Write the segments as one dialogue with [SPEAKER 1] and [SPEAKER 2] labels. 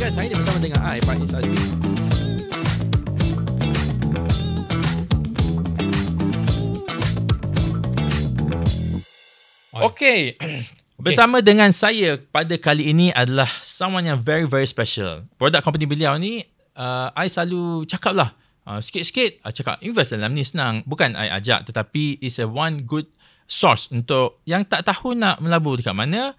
[SPEAKER 1] guys, hari ini bersama dengan Pak Faiz Azmi. Okay. okay. Bersama dengan saya pada kali ini adalah someone yang very very special. Produk company beliau ni, uh, I selalu cakap lah. Uh, sikit-sikit, I cakap invest dalam ni senang. Bukan I ajak tetapi is a one good source untuk yang tak tahu nak melabur dekat mana,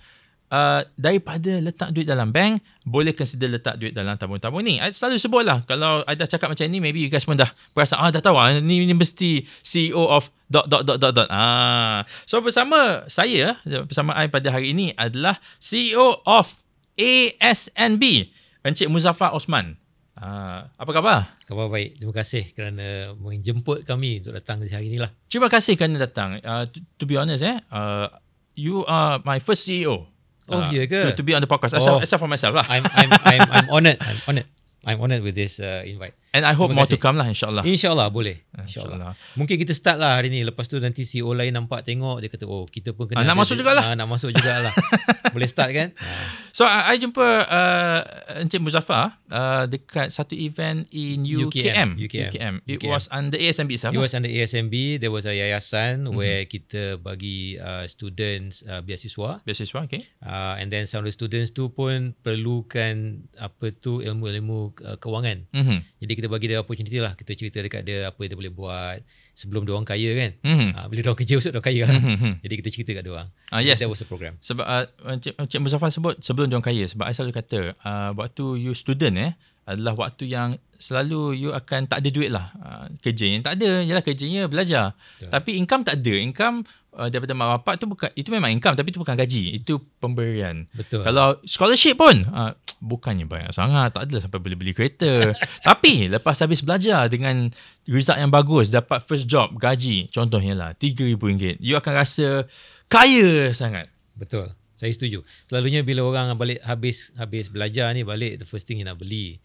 [SPEAKER 1] Uh, daripada letak duit dalam bank, boleh consider letak duit dalam tabung-tabung ni. I selalu sebut lah, kalau I dah cakap macam ni, maybe you guys pun dah perasan, ah dah tahu lah, ni, ni mesti CEO of dot dot dot dot dot. Ah. So bersama saya, bersama I pada hari ini adalah CEO of ASNB, Encik Muzaffar Osman. Uh, apa khabar? Khabar baik. Terima kasih kerana menjemput kami untuk datang di hari ini lah. Terima kasih kerana datang. Uh, to, to be honest eh, uh, you are my first CEO. Oh, uh, yeah, to, to be on the podcast, oh. except, except for myself. Lah. I'm, I'm, I'm, I'm honored. I'm honored.
[SPEAKER 2] I'm honored with this uh, invite. And I hope more to come lah insyaAllah. InsyaAllah boleh. Ah, InsyaAllah. Insya Mungkin kita start lah hari ni. Lepas tu nanti CEO lain nampak tengok. Dia kata oh kita pun kena. Uh, nak, masuk juga lah. uh, nak masuk juga lah. Boleh start kan. So I, I jumpa uh,
[SPEAKER 1] Encik Muzaffar uh, dekat satu event in UKM. UKM. UKM. UKM. It UKM. was under ASMB sahabat. It was
[SPEAKER 2] under ASMB. There was a yayasan mm-hmm. where kita bagi uh, students uh, biasiswa. Biasiswa okay. Uh, and then some of the students tu pun perlukan apa tu ilmu-ilmu uh, kewangan. Mm-hmm. Jadi kita bagi dia opportunity lah kita cerita dekat dia apa dia boleh buat sebelum dia orang kaya kan mm-hmm. uh, bila dia orang kerja sudah kaya lah mm-hmm. jadi kita cerita kat dia orang uh, yes. that was the program sebab uh, Encik Muzaffar sebut sebelum dia orang kaya sebab saya selalu kata
[SPEAKER 1] uh, waktu you student eh adalah waktu yang selalu you akan tak ada duit lah uh, kerjanya tak ada ialah kerjanya belajar Betul. tapi income tak ada income uh, daripada mak bapak tu bukan itu memang income tapi itu bukan gaji itu pemberian Betul. kalau scholarship pun uh, bukannya banyak sangat tak adalah sampai boleh beli kereta tapi lepas habis belajar dengan result yang bagus dapat first job gaji contohnya lah RM3,000 you akan rasa kaya sangat
[SPEAKER 2] betul saya setuju selalunya bila orang balik habis habis belajar ni balik the first thing yang nak beli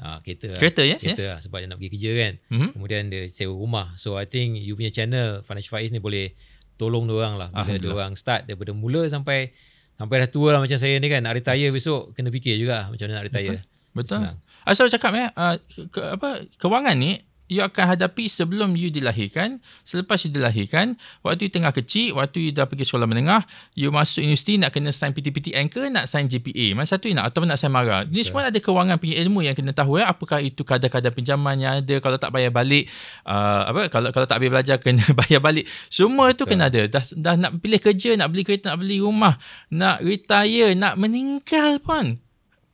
[SPEAKER 2] Ah, kereta lah. kereta, yes, kereta yes. Lah, sebab dia nak pergi kerja kan mm-hmm. kemudian dia sewa rumah so I think you punya channel Financial Faiz ni boleh tolong dia orang lah bila orang start daripada mula sampai Sampai dah tua lah macam saya ni kan, nak retire besok kena fikir juga macam mana nak retire. Betul. Senang.
[SPEAKER 1] Asal cakap eh, uh, ke, apa
[SPEAKER 2] kewangan ni you akan
[SPEAKER 1] hadapi sebelum you dilahirkan, selepas you dilahirkan, waktu you tengah kecil, waktu you dah pergi sekolah menengah, you masuk universiti nak kena sign PTPTN ke nak sign GPA. masa tu you nak atau nak sign MARA. Ini okay. Ya. semua ada kewangan punya ilmu yang kena tahu ya. Apakah itu kadar-kadar pinjaman yang ada kalau tak bayar balik, uh, apa kalau kalau tak habis belajar kena bayar balik. Semua itu okay. kena ada. Dah, dah nak pilih kerja, nak beli kereta, nak beli rumah, nak retire, nak meninggal pun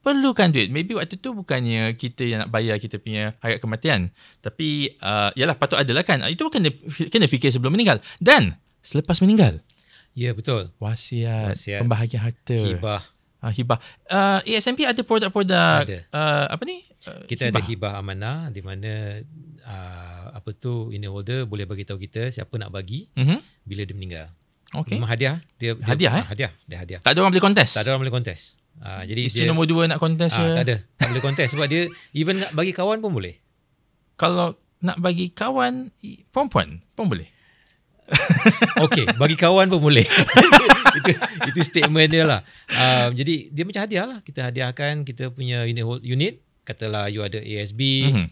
[SPEAKER 1] perlukan duit. Maybe waktu tu bukannya kita yang nak bayar kita punya hayat kematian. Tapi, uh, yalah patut adalah kan. Ah, itu kena, kena fikir sebelum meninggal. Dan, selepas meninggal. Ya, betul. Wasiat. Wasiat. Pembahagian harta. Hibah. Ha, hibah. Uh, ah, ASMP ada produk-produk. Ada. Uh, apa ni? Uh, kita hibah. ada
[SPEAKER 2] hibah amanah di mana uh, apa tu inner holder boleh bagi tahu kita siapa nak bagi mm-hmm. bila dia meninggal. Okay. Memang hadiah. Dia, dia, hadiah, dia, eh? Hadiah. Dia hadiah. Tak ada orang boleh kontes? Tak ada orang boleh kontes. Ah, jadi isteri dia, nombor dua nak kontes ha, ah, tak ada tak boleh kontes sebab dia even nak bagi kawan pun boleh kalau nak bagi kawan perempuan pun boleh Okay, bagi kawan pun boleh. itu itu statement dia lah. Um, jadi dia macam hadiah lah. Kita hadiahkan kita punya unit unit katalah you ada ASB mm-hmm.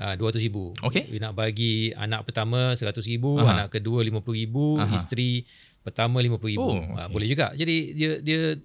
[SPEAKER 2] uh, 200 ribu. Okay. You nak bagi anak pertama 100 ribu, uh-huh. anak kedua 50 ribu, uh-huh. isteri pertama 50 ribu. Oh, okay. uh, boleh juga. Jadi dia dia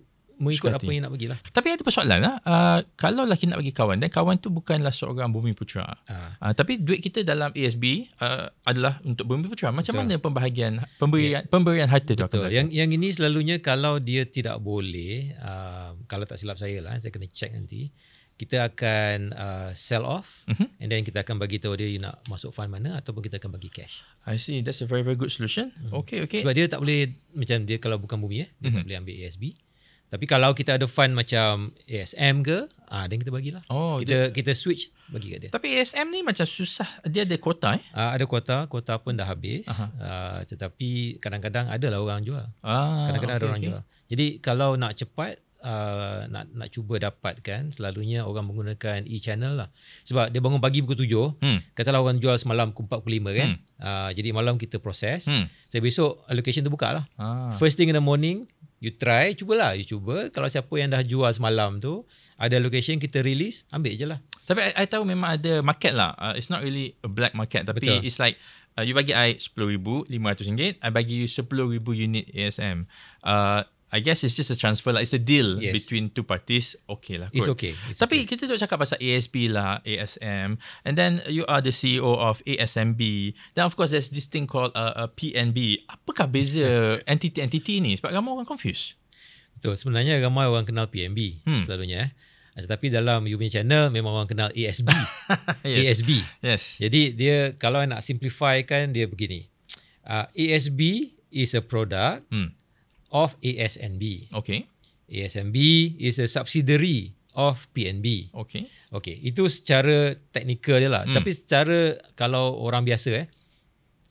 [SPEAKER 1] mengikut Suka apa yang nak lah. Tapi ada persoalan lah. Uh, kalau lelaki nak bagi kawan, dan kawan tu bukanlah seorang bumi putera. Uh. Ah. Uh, ah, tapi duit kita dalam
[SPEAKER 2] ASB uh, adalah untuk bumi putera. Macam Betul. mana pembahagian, pemberian, yeah.
[SPEAKER 1] pemberian harta Betul. tu? Betul.
[SPEAKER 2] Yang, yang ini selalunya kalau dia tidak boleh, uh, kalau tak silap saya lah, saya kena check nanti, kita akan uh, sell off mm-hmm. and then kita akan bagi tahu dia you nak masuk fund mana ataupun kita akan bagi cash. I see. That's a very, very good solution. Mm. Okay, okay. Sebab dia tak boleh, macam dia kalau bukan bumi, eh, mm-hmm. dia tak mhm. boleh ambil ASB. Tapi kalau kita ada fund macam ASM ke, ah then kita bagilah. Oh, kita dia, kita switch bagi kat dia. Tapi ASM ni macam susah, dia ada kuota eh? Ah ada kuota, kuota pun dah habis. Uh-huh. Ah tetapi kadang-kadang ada lah orang jual. Ah kadang-kadang okay, ada orang okay. jual. Jadi kalau nak cepat ah, nak nak cuba dapatkan selalunya orang menggunakan e-channel lah. Sebab dia bangun pagi pukul 7, hmm. katalah orang jual semalam pukul 4.45 kan. Hmm. Ah jadi malam kita proses. Hmm. Saya so, besok allocation tu bukalah. Ah. First thing in the morning You try, cubalah. You cuba. Kalau siapa yang dah jual semalam tu, ada location kita release, ambil je lah. Tapi I, I tahu memang ada market lah. Uh, it's not really a black market.
[SPEAKER 1] Tapi Betul. it's like, uh, you bagi I RM10,500, I bagi you RM10,000 unit ASM. Uh, I guess it's just a transfer lah. It's a deal yes. between two parties. Okay lah. good. It's okay. It's Tapi okay. kita tu cakap pasal ASB lah, ASM. And then you are the CEO of ASMB. Then of course there's this thing called a, uh, a uh, PNB. Apakah beza entity-entity
[SPEAKER 2] ni? Sebab ramai orang confused. Betul. So, sebenarnya ramai orang kenal PNB hmm. selalunya. Eh. Ah, tetapi dalam you punya channel memang orang kenal ASB. yes. ASB. Yes. Jadi dia kalau nak simplify kan dia begini. Uh, ah, ASB is a product hmm of ASNB. Okay. ASNB is a subsidiary of PNB. Okay. Okay. Itu secara teknikal je lah. Mm. Tapi secara kalau orang biasa eh.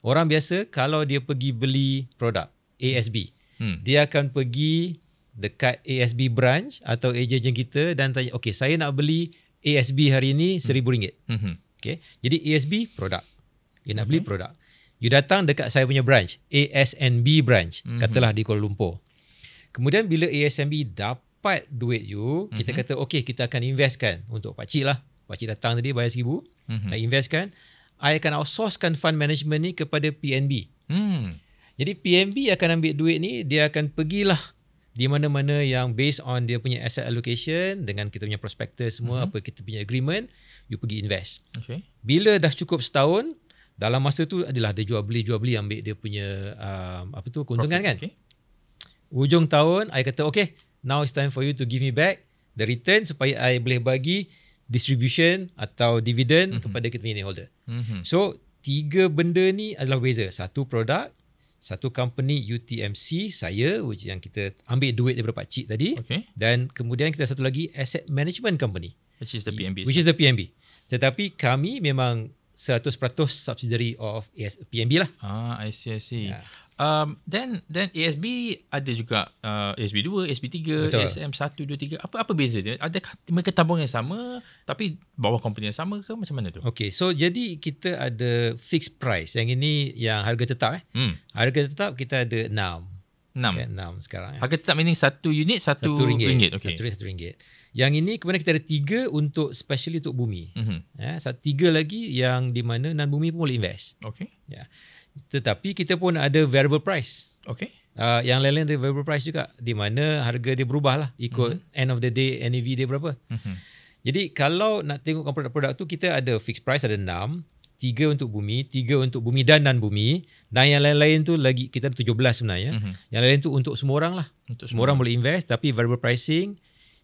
[SPEAKER 2] Orang biasa kalau dia pergi beli produk ASB. Mm. Dia akan pergi dekat ASB branch atau ejen kita dan tanya, okay saya nak beli ASB hari ini RM1,000. Mm. hmm Okay. Jadi ASB produk. Dia nak okay. beli hmm. produk you datang dekat saya punya branch ASNB branch mm-hmm. katalah di Kuala Lumpur kemudian bila ASNB dapat duit you mm-hmm. kita mhm. kata okey kita akan investkan untuk pak cik lah pak cik datang tadi bayar 1000 mm-hmm. nak investkan I akan outsourcekan fund management ni kepada PNB mm. jadi PNB akan ambil duit ni dia akan pergilah di mana-mana yang based on dia punya asset allocation dengan kita punya prospectus semua mm-hmm. apa kita punya agreement you pergi invest. Okay. Bila dah cukup setahun, dalam masa tu adalah dia jual beli jual beli ambil dia punya um, apa tu keuntungan Profit. kan okay. ujung tahun I kata okay now it's time for you to give me back the return supaya I boleh bagi distribution atau dividend mm-hmm. kepada kita punya holder mm-hmm. so tiga benda ni adalah beza satu produk satu company UTMC saya which yang kita ambil duit daripada pak cik tadi okay. dan kemudian kita satu lagi asset management company which is the PMB which is the PMB tetapi kami memang 100% subsidiary of PNB lah. Ah, I see, I see. Yeah. Um, then then ASB
[SPEAKER 1] ada juga uh, ASB 2, ASB 3, Betul. ASM 1, 2, 3. Apa apa beza dia? Ada mereka
[SPEAKER 2] tabung yang sama tapi bawah company yang sama ke macam mana tu? Okay, so jadi kita ada fixed price. Yang ini yang harga tetap eh. Hmm. Harga tetap kita ada 6. 6. Okay, 6 sekarang. Eh. Harga tetap meaning satu unit satu, satu ringgit. ringgit. Okay. Satu ringgit. Satu ringgit. Yang ini kemudian kita ada tiga untuk specially untuk bumi. Mm-hmm. Ya, satu tiga lagi yang di mana non bumi pun boleh invest. Okay. Ya. Tetapi kita pun ada variable price. Okay. Uh, yang lain-lain ada variable price juga di mana harga dia berubah lah ikut mm-hmm. end of the day NAV dia berapa. Mm-hmm. Jadi kalau nak tengokkan produk-produk tu kita ada fixed price ada enam tiga untuk bumi, tiga untuk bumi dan non bumi dan yang lain-lain tu lagi kita ada 17 sebenarnya. Mm-hmm. Yang lain tu untuk semua orang lah. Untuk semua, semua orang boleh invest tapi variable pricing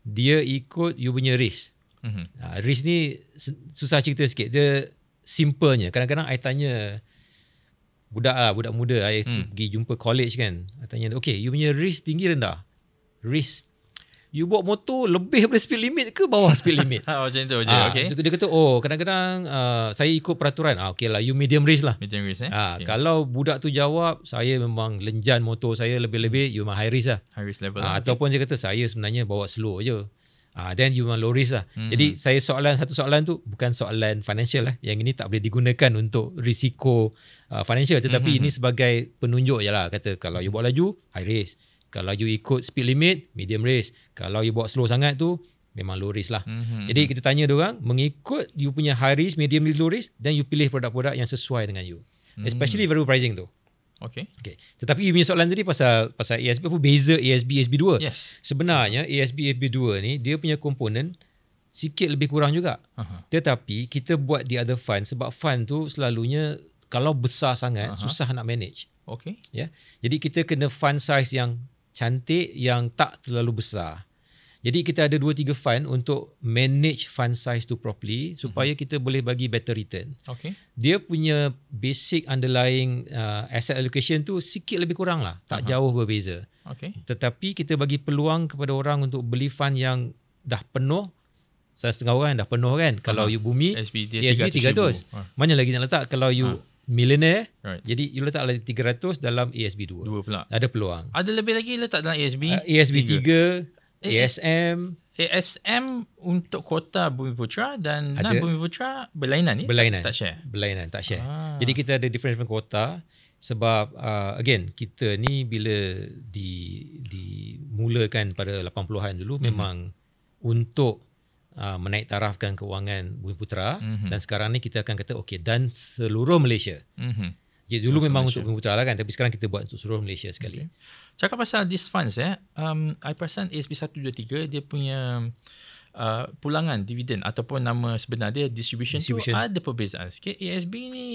[SPEAKER 2] dia ikut you punya risk. Mm-hmm. Uh, risk ni susah cerita sikit. Dia simplenya. Kadang-kadang I tanya budak lah, budak muda. I mm. pergi jumpa college kan. I tanya, okay, you punya risk tinggi rendah? Risk you bawa motor lebih daripada speed limit ke bawah speed limit? Ah, macam tu je. Ha, ah, okay. So dia kata, oh kadang-kadang uh, saya ikut peraturan. Ah, okay lah, you medium risk lah. Medium risk eh. Ha, okay. Kalau budak tu jawab, saya memang lenjan motor saya lebih-lebih, you memang high risk lah. High risk level ha, lah. Ataupun dia kata, saya sebenarnya bawa slow je. Ah, then you memang low risk lah. Mm-hmm. Jadi saya soalan, satu soalan tu bukan soalan financial lah. Yang ini tak boleh digunakan untuk risiko uh, financial. Tetapi mm-hmm. ini hmm. sebagai penunjuk je lah. Kata kalau you bawa laju, high risk kalau you ikut speed limit medium race kalau you buat slow sangat tu memang low risk lah mm-hmm. jadi mhm. kita tanya dia orang mengikut you punya high risk medium risk low risk then you pilih produk-produk yang sesuai dengan you mm especially value pricing tu Okay. okay. Tetapi you punya soalan tadi pasal pasal ASB apa beza ASB ASB2? Yes. Sebenarnya ASB ASB2 ni dia punya komponen sikit lebih kurang juga. Uh-huh. Tetapi kita buat di other fund sebab fund tu selalunya kalau besar sangat uh-huh. susah nak manage. Okay. Ya. Yeah? Jadi kita kena fund size yang cantik yang tak terlalu besar. Jadi kita ada 2 3 fund untuk manage fund size tu properly supaya mm-hmm. kita boleh bagi better return. Okay. Dia punya basic underlying uh, asset allocation tu sikit lebih kurang lah, tak uh-huh. jauh berbeza. Okay. Tetapi kita bagi peluang kepada orang untuk beli fund yang dah penuh saya setengah orang dah penuh kan uh-huh. kalau you bumi SP300. uh ah. Mana lagi nak letak kalau you uh millionaire. Right. Jadi you letak lagi 300 dalam ESB 2. Dua pula. Ada peluang.
[SPEAKER 1] Ada lebih lagi letak dalam ESB. Uh, ASB 3, 3 ASM. ASM untuk
[SPEAKER 2] kuota Bumi Putra dan ada nah, Bumi Putra
[SPEAKER 1] berlainan ni. Ya? Berlainan. Tak
[SPEAKER 2] share. Berlainan, tak share. Ah. Jadi kita ada different, different kuota sebab uh, again kita ni bila di dimulakan pada 80-an dulu mm-hmm. memang untuk Uh, menaik tarafkan kewangan Bumi Putra mm-hmm. dan sekarang ni kita akan kata okey dan seluruh Malaysia. Mm-hmm. Jadi dulu memang Malaysia. untuk Bumi Putra lah kan tapi sekarang kita buat untuk seluruh Malaysia sekali.
[SPEAKER 1] Okay. Cakap pasal this funds eh um, I present ASB 123 dia punya uh, pulangan dividen ataupun nama sebenar dia distribution, distribution. tu ada perbezaan sikit. ASB ni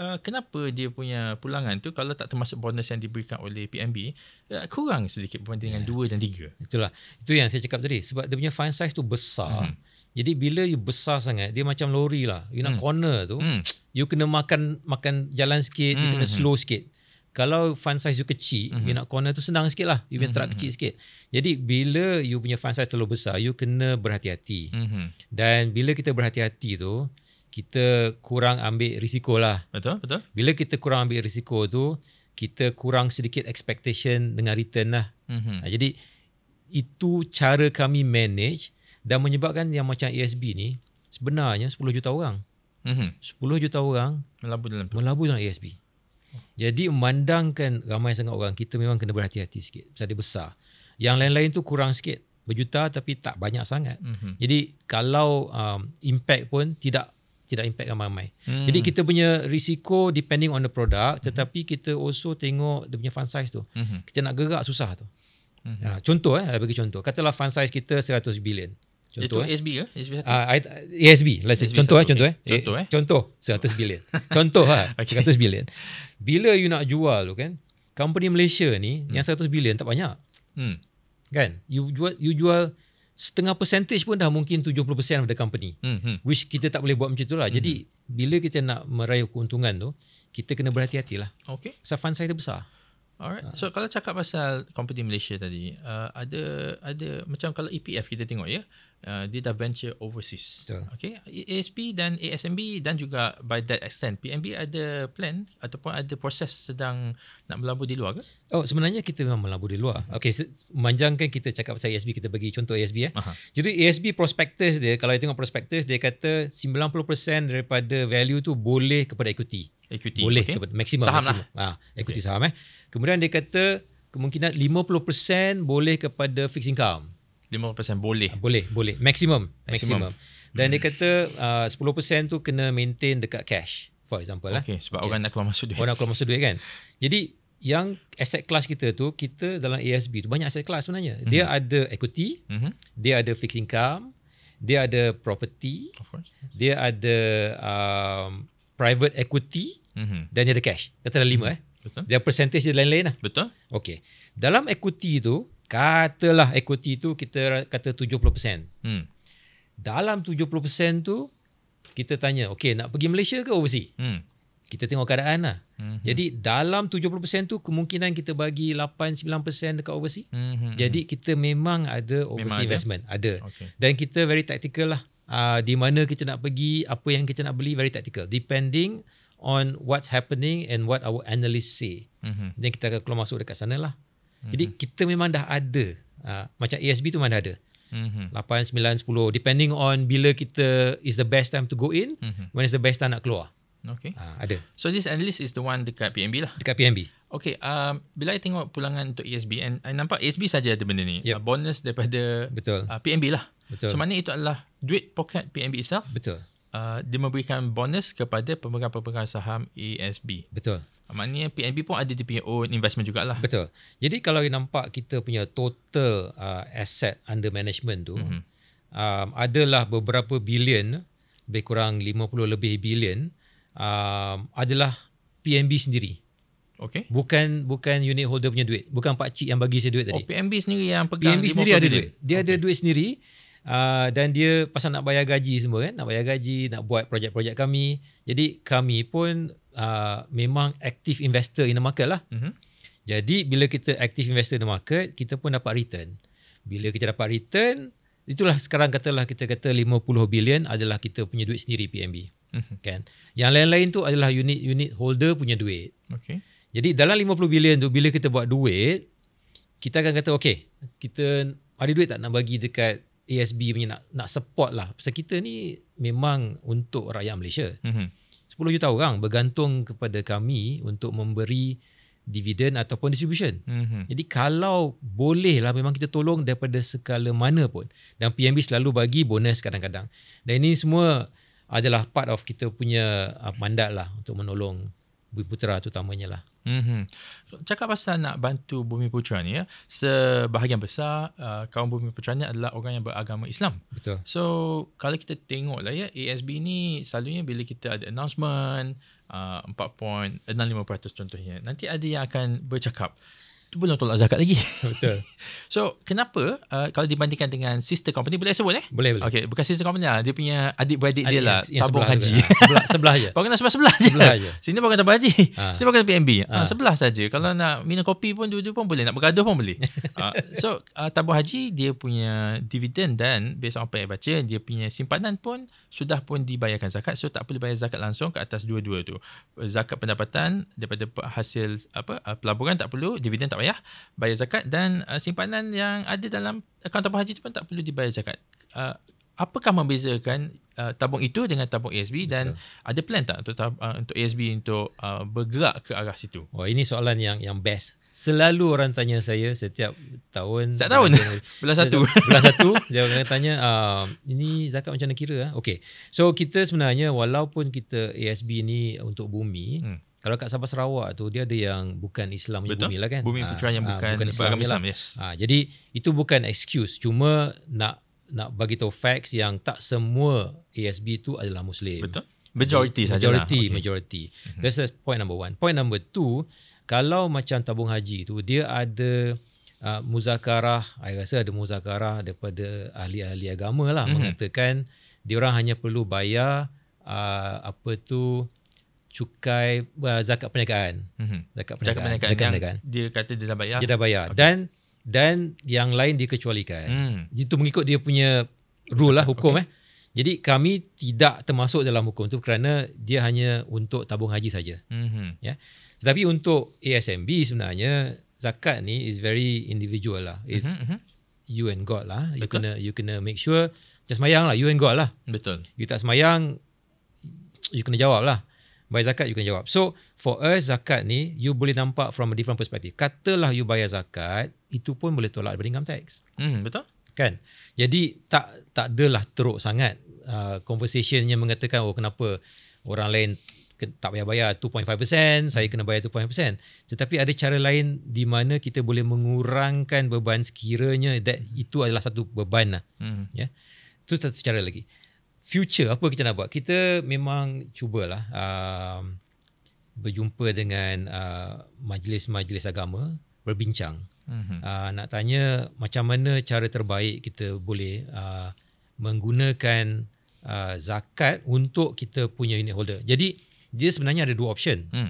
[SPEAKER 1] uh, kenapa dia punya pulangan tu kalau tak termasuk bonus yang diberikan oleh PMB uh,
[SPEAKER 2] kurang sedikit berbanding yeah. dua dan tiga. Itulah. Itu yang saya cakap tadi sebab dia punya fine size tu besar. mm Jadi bila you besar sangat dia macam lori lah. You mm. nak hmm. corner tu mm. you kena makan makan jalan sikit, mm you hmm, kena hmm, slow sikit kalau fund size you kecil mm-hmm. you mhm. nak corner tu senang sikit lah you mm-hmm. punya truck mhm, kecil mhm. sikit jadi bila you punya fund size terlalu besar you kena berhati-hati mm-hmm. dan bila kita berhati-hati tu kita kurang ambil risiko lah betul betul bila kita kurang ambil risiko tu kita kurang sedikit expectation dengan return lah mm-hmm. ha, jadi itu cara kami manage dan menyebabkan yang macam ESB ni sebenarnya 10 juta orang mm-hmm. 10 juta orang melabur dalam melabur dalam ASB jadi memandangkan ramai sangat orang, kita memang kena berhati-hati sikit. Pasal dia besar. Yang lain-lain tu kurang sikit. Berjuta tapi tak banyak sangat. Mm-hmm. Jadi kalau um, impact pun tidak tidak impact ramai-ramai. Mm. Jadi kita punya risiko depending on the product mm-hmm. tetapi kita also tengok dia punya fund size tu. Mm-hmm. Kita nak gerak susah tu. Mm-hmm. Ha, contoh eh, bagi contoh. Katalah fund size kita 100 bilion. mm Contoh Itu eh. ASB ke? USB 1? Uh, USB. Let's contoh, 1, eh, okay. contoh eh. Contoh eh. Contoh 100 bilion. contoh lah. okay. 100 bilion. Bila you nak jual tu kan, company Malaysia ni hmm. yang 100 bilion tak banyak. Hmm. Kan? You jual, you jual setengah percentage pun dah mungkin 70% of the company. Hmm. Hmm. Which kita tak boleh buat macam tu lah. Hmm. Jadi, hmm. bila kita nak meraih keuntungan tu, kita kena berhati-hati lah. Okay. Sebab fund saya tu besar.
[SPEAKER 1] Alright. Ha. So kalau cakap pasal company Malaysia tadi, uh, ada ada macam kalau EPF kita tengok ya. Uh, dia dah venture overseas. Betul. Okay, ASB dan ASMB dan juga by that extent, PNB
[SPEAKER 2] ada plan ataupun ada proses sedang nak melabur di luar ke? Oh, sebenarnya kita memang melabur di luar. uh Okay, memanjangkan kita cakap pasal ASB, kita bagi contoh ASB. Eh. Jadi ASB prospectus dia, kalau kita tengok prospectus, dia kata 90% daripada value tu boleh kepada equity. Equity, boleh okay. kepada, maksimum. Saham maximum. lah. Ha, equity okay. saham eh. Kemudian dia kata kemungkinan 50% boleh kepada fixed income. 50% boleh. Boleh, boleh. Maximum, maximum. Dan hmm. dia kata uh, 10% tu kena maintain dekat cash. For example lah. Eh. Okay, sebab okay. orang nak keluar masuk duit. Orang nak keluar masuk duit kan. Jadi yang asset class kita tu kita dalam ASB tu banyak asset class sebenarnya. Mm-hmm. Dia ada equity, mm-hmm. dia ada fixed income, dia ada property, of course. dia ada um, private equity mm-hmm. dan dia ada cash. Kata dah lima mm-hmm. eh. Betul. Dia percentage dia lain-lain lah. Betul. Okay. Dalam equity tu katalah equity tu kita kata 70%. Hmm. Dalam 70% tu kita tanya, okay nak pergi Malaysia ke overseas? Hmm. Kita tengok keadaan lah. Mm-hmm. Jadi dalam 70% tu kemungkinan kita bagi 8-9% dekat overseas. Mm-hmm. Jadi kita memang ada overseas memang investment. Ada. ada. Okay. Dan kita very tactical lah. Uh, di mana kita nak pergi, apa yang kita nak beli, very tactical. Depending on what's happening and what our analysts say. Mm-hmm. Then kita akan keluar masuk dekat sana lah. Mm-hmm. Jadi kita memang dah ada. Uh, macam ASB tu mana ada. Mm-hmm. 8, 9, 10. Depending on bila kita is the best time to go in, mm-hmm. when is the best time nak keluar. Okay. Uh, ada.
[SPEAKER 1] So this analyst is the one dekat PMB lah. Dekat PMB. Okay, um, bila saya tengok pulangan untuk ASB, and I nampak ASB saja ada benda ni. Yep. Uh, bonus daripada Betul. Uh, PMB lah. Betul. So mana itu adalah duit poket PMB itself. Betul. Uh, dia memberikan bonus kepada pemegang-pemegang saham
[SPEAKER 2] ASB. Betul. Maknanya PNB pun ada dia punya own investment jugalah. Betul. Jadi kalau you nampak kita punya total uh, asset under management tu mm-hmm. um, adalah beberapa bilion lebih kurang 50 lebih bilion um, adalah PNB sendiri. Okay. Bukan bukan unit holder punya duit. Bukan pak cik yang bagi saya duit tadi. Oh, PNB sendiri yang pegang PNB sendiri ada duit. Dia okay. ada duit sendiri. Uh, dan dia pasal nak bayar gaji semua kan. Nak bayar gaji, nak buat projek-projek kami. Jadi kami pun Uh, memang active investor in the market lah. Mm-hmm. Jadi bila kita active investor in the market, kita pun dapat return. Bila kita dapat return, itulah sekarang katalah kita kata 50 bilion adalah kita punya duit sendiri PMB. Mm-hmm. Kan? Yang lain-lain tu adalah unit-unit holder punya duit. Okay. Jadi dalam 50 bilion tu bila kita buat duit, kita akan kata okay, kita ada duit tak nak bagi dekat ASB punya nak, nak support lah. Sebab kita ni memang untuk rakyat Malaysia. Mm-hmm. 10 juta orang bergantung kepada kami untuk memberi dividen ataupun distribution. Mm-hmm. Jadi kalau bolehlah memang kita tolong daripada segala mana pun. Dan PMB selalu bagi bonus kadang-kadang. Dan ini semua adalah part of kita punya uh, mandat lah untuk menolong Bumi Putera terutamanya lah.
[SPEAKER 3] Mm-hmm.
[SPEAKER 1] Cakap pasal nak bantu Bumi Putera ni, ya, sebahagian besar uh, kaum Bumi Putera ni adalah orang yang beragama Islam. Betul. So, kalau kita tengok lah ya, ASB ni selalunya bila kita ada announcement, uh, 4.65% contohnya, nanti ada yang akan bercakap tu belum tolak zakat lagi. Betul. so, kenapa uh, kalau dibandingkan dengan sister company, boleh sebut eh? Boleh, boleh. Okay, bukan sister company lah. Dia punya adik-beradik adik dia lah. Yang tabung haji. Lah. Sebelah, sebelah je. Pakai nak sebelah-sebelah je. Sebelah je. Sini pakai tabung haji. Ha. Sini pakai PMB. Ha. Ha, sebelah saja. Kalau nak minum kopi pun, dua-dua pun boleh. Nak bergaduh pun boleh. ha. So, uh, tabung haji dia punya dividen dan based on apa yang baca, dia punya simpanan pun sudah pun dibayarkan zakat. So, tak perlu bayar zakat langsung ke atas dua-dua tu. Zakat pendapatan daripada hasil apa uh, pelaburan tak perlu, dividen tak tak payah bayar zakat dan uh, simpanan yang ada dalam akaun tabung haji tu pun tak perlu dibayar zakat. Uh, apakah membezakan uh, tabung itu dengan tabung ASB Betul. dan ada plan tak untuk uh, untuk ASB
[SPEAKER 2] untuk uh, bergerak ke arah situ? Oh ini soalan yang yang best. Selalu orang tanya saya setiap tahun. Setiap tahun? Bulan satu. Bulan satu. Dia akan tanya, uh, ini zakat macam mana kira? Ah? Okay. So, kita sebenarnya walaupun kita ASB ni untuk bumi, hmm kalau kat Sabah Sarawak tu dia ada yang bukan Islam yang bumi lah kan. Bumi perceraian ah, yang ah, bukan, bukan Islam, Islam, Islam yes. Ha, jadi itu bukan excuse cuma nak nak bagi tahu facts yang tak semua ASB itu adalah muslim. Betul. Majority sahaja. Majority, okay. majority. Mhm. That's the point number one. Point number two, kalau macam tabung haji tu dia ada uh, muzakarah, saya rasa ada muzakarah daripada ahli-ahli agama lah mm-hmm. mengatakan diorang hanya perlu bayar uh, apa tu cukai uh, zakat perniagaan. Mm-hmm. Zakat perniagaan. Zakat perniagaan. dia kata dia dah bayar. Dia dah bayar. Okay. Dan dan yang lain dikecualikan. Mm. Itu mengikut dia punya rule lah hukum okay. eh. Jadi kami tidak termasuk dalam hukum itu kerana dia hanya untuk tabung haji saja. Mm-hmm. Ya. Tetapi untuk ASMB sebenarnya zakat ni is very individual lah. It's mm-hmm. you and God lah. Betul. You kena you kena make sure just sembahyang lah you and God lah. Betul. You tak semayang, you kena jawab lah bayar zakat you can jawab. So for us zakat ni you boleh nampak from a different perspective. Katalah you bayar zakat, itu pun boleh tolak daripada income tax. Hmm, betul? Kan? Jadi tak tak adalah teruk sangat uh, conversationnya mengatakan oh kenapa orang lain tak payah bayar 2.5%, saya kena bayar 2.5%. Tetapi ada cara lain di mana kita boleh mengurangkan beban sekiranya that itu adalah satu beban lah. Hmm. Ya. Yeah? Itu satu cara lagi future apa kita nak buat? Kita memang cubalah uh, berjumpa dengan uh, majlis-majlis agama berbincang. Uh-huh. Uh, nak tanya macam mana cara terbaik kita boleh uh, menggunakan uh, zakat untuk kita punya unit holder. Jadi dia sebenarnya ada dua option. uh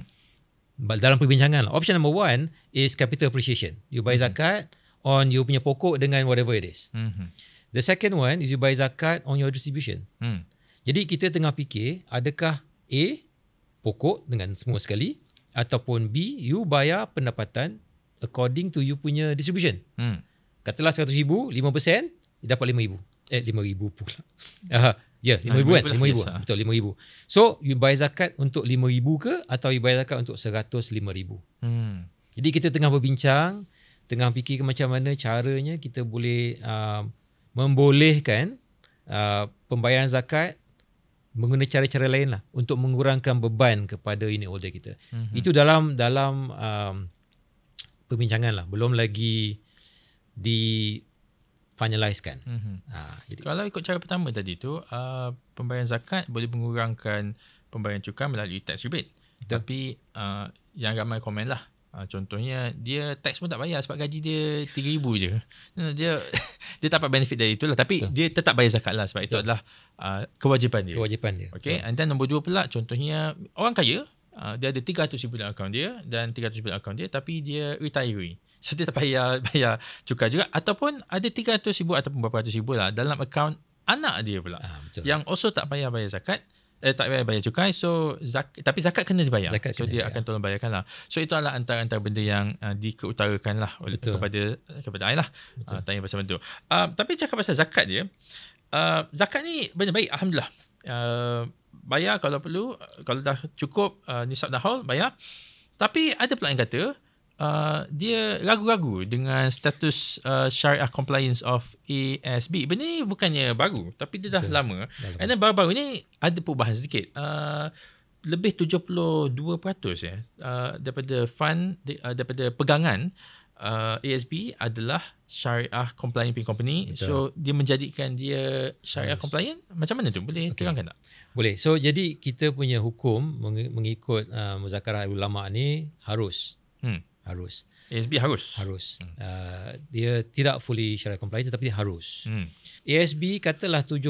[SPEAKER 2] Dalam perbincangan, lah. option number one is capital appreciation. You buy uh-huh. zakat on you punya pokok dengan whatever it is. Uh-huh. The second one is you buy zakat on your distribution. Hmm. Jadi kita tengah fikir adakah A pokok dengan semua sekali ataupun B you bayar pendapatan according to you punya distribution. Hmm. Katalah 100,000 5% you dapat 5,000. Eh 5,000 pula. Aha. Ya, yeah, 5000 kan? 5000. Lah, yes, ah. Betul 5000. So, you bayar zakat untuk 5000 ke atau you bayar zakat untuk 105000? Hmm. Jadi kita tengah berbincang, tengah fikir macam mana caranya kita boleh uh, membolehkan uh, pembayaran zakat menggunakan cara-cara lain lah untuk mengurangkan beban kepada ini holder kita. Mm-hmm. Itu dalam dalam um, perbincangan lah. Belum lagi di finalisekan. Mm-hmm. Ha, ah, Kalau ikut cara pertama tadi
[SPEAKER 1] tu, uh, pembayaran zakat boleh mengurangkan pembayaran cukai melalui tax rebate. Betul. Tapi uh, yang ramai komen lah Ha, contohnya dia tax pun tak bayar sebab gaji dia 3000 je. Dia dia tak dapat benefit dari itulah tapi so. dia tetap bayar zakat lah sebab itu so. adalah uh, kewajipan dia. Kewajipan dia. Okay. So. And then nombor dua pula contohnya orang kaya uh, dia ada 300,000 dalam akaun dia dan 300,000 dalam akaun dia tapi dia retiree. So dia tak bayar bayar cukai juga ataupun ada 300,000 ataupun berapa ratus ribu lah dalam akaun anak dia pula. Ha, Yang also tak bayar bayar zakat eh, tak payah bayar cukai so zak, tapi zakat kena dibayar zakat so kena dia bayar. akan tolong bayarkan lah so itu adalah antara-antara benda yang uh, dikeutarakan lah oleh kepada kepada saya lah uh, tanya pasal benda uh, tapi cakap pasal zakat dia uh, zakat ni benda baik Alhamdulillah uh, bayar kalau perlu kalau dah cukup uh, nisab dah hal bayar tapi ada pula yang kata uh, dia ragu-ragu dengan status uh, syariah compliance of ASB. Benda ni bukannya baru tapi dia dah Betul. lama. Dah And then baru-baru ni ada perubahan sedikit. Uh, lebih 72% ya eh, uh, daripada fund uh, daripada pegangan uh, ASB adalah syariah compliant company. Betul. So dia menjadikan dia syariah yes. compliant.
[SPEAKER 2] Macam mana tu? Boleh okay. terangkan tak? Boleh. So jadi kita punya hukum mengikut uh, muzakarah ulama ni harus. Hmm harus. ASB harus. Harus. Hmm. Uh, dia tidak fully syariah compliant tetapi dia harus. Hmm. ASB katalah 70%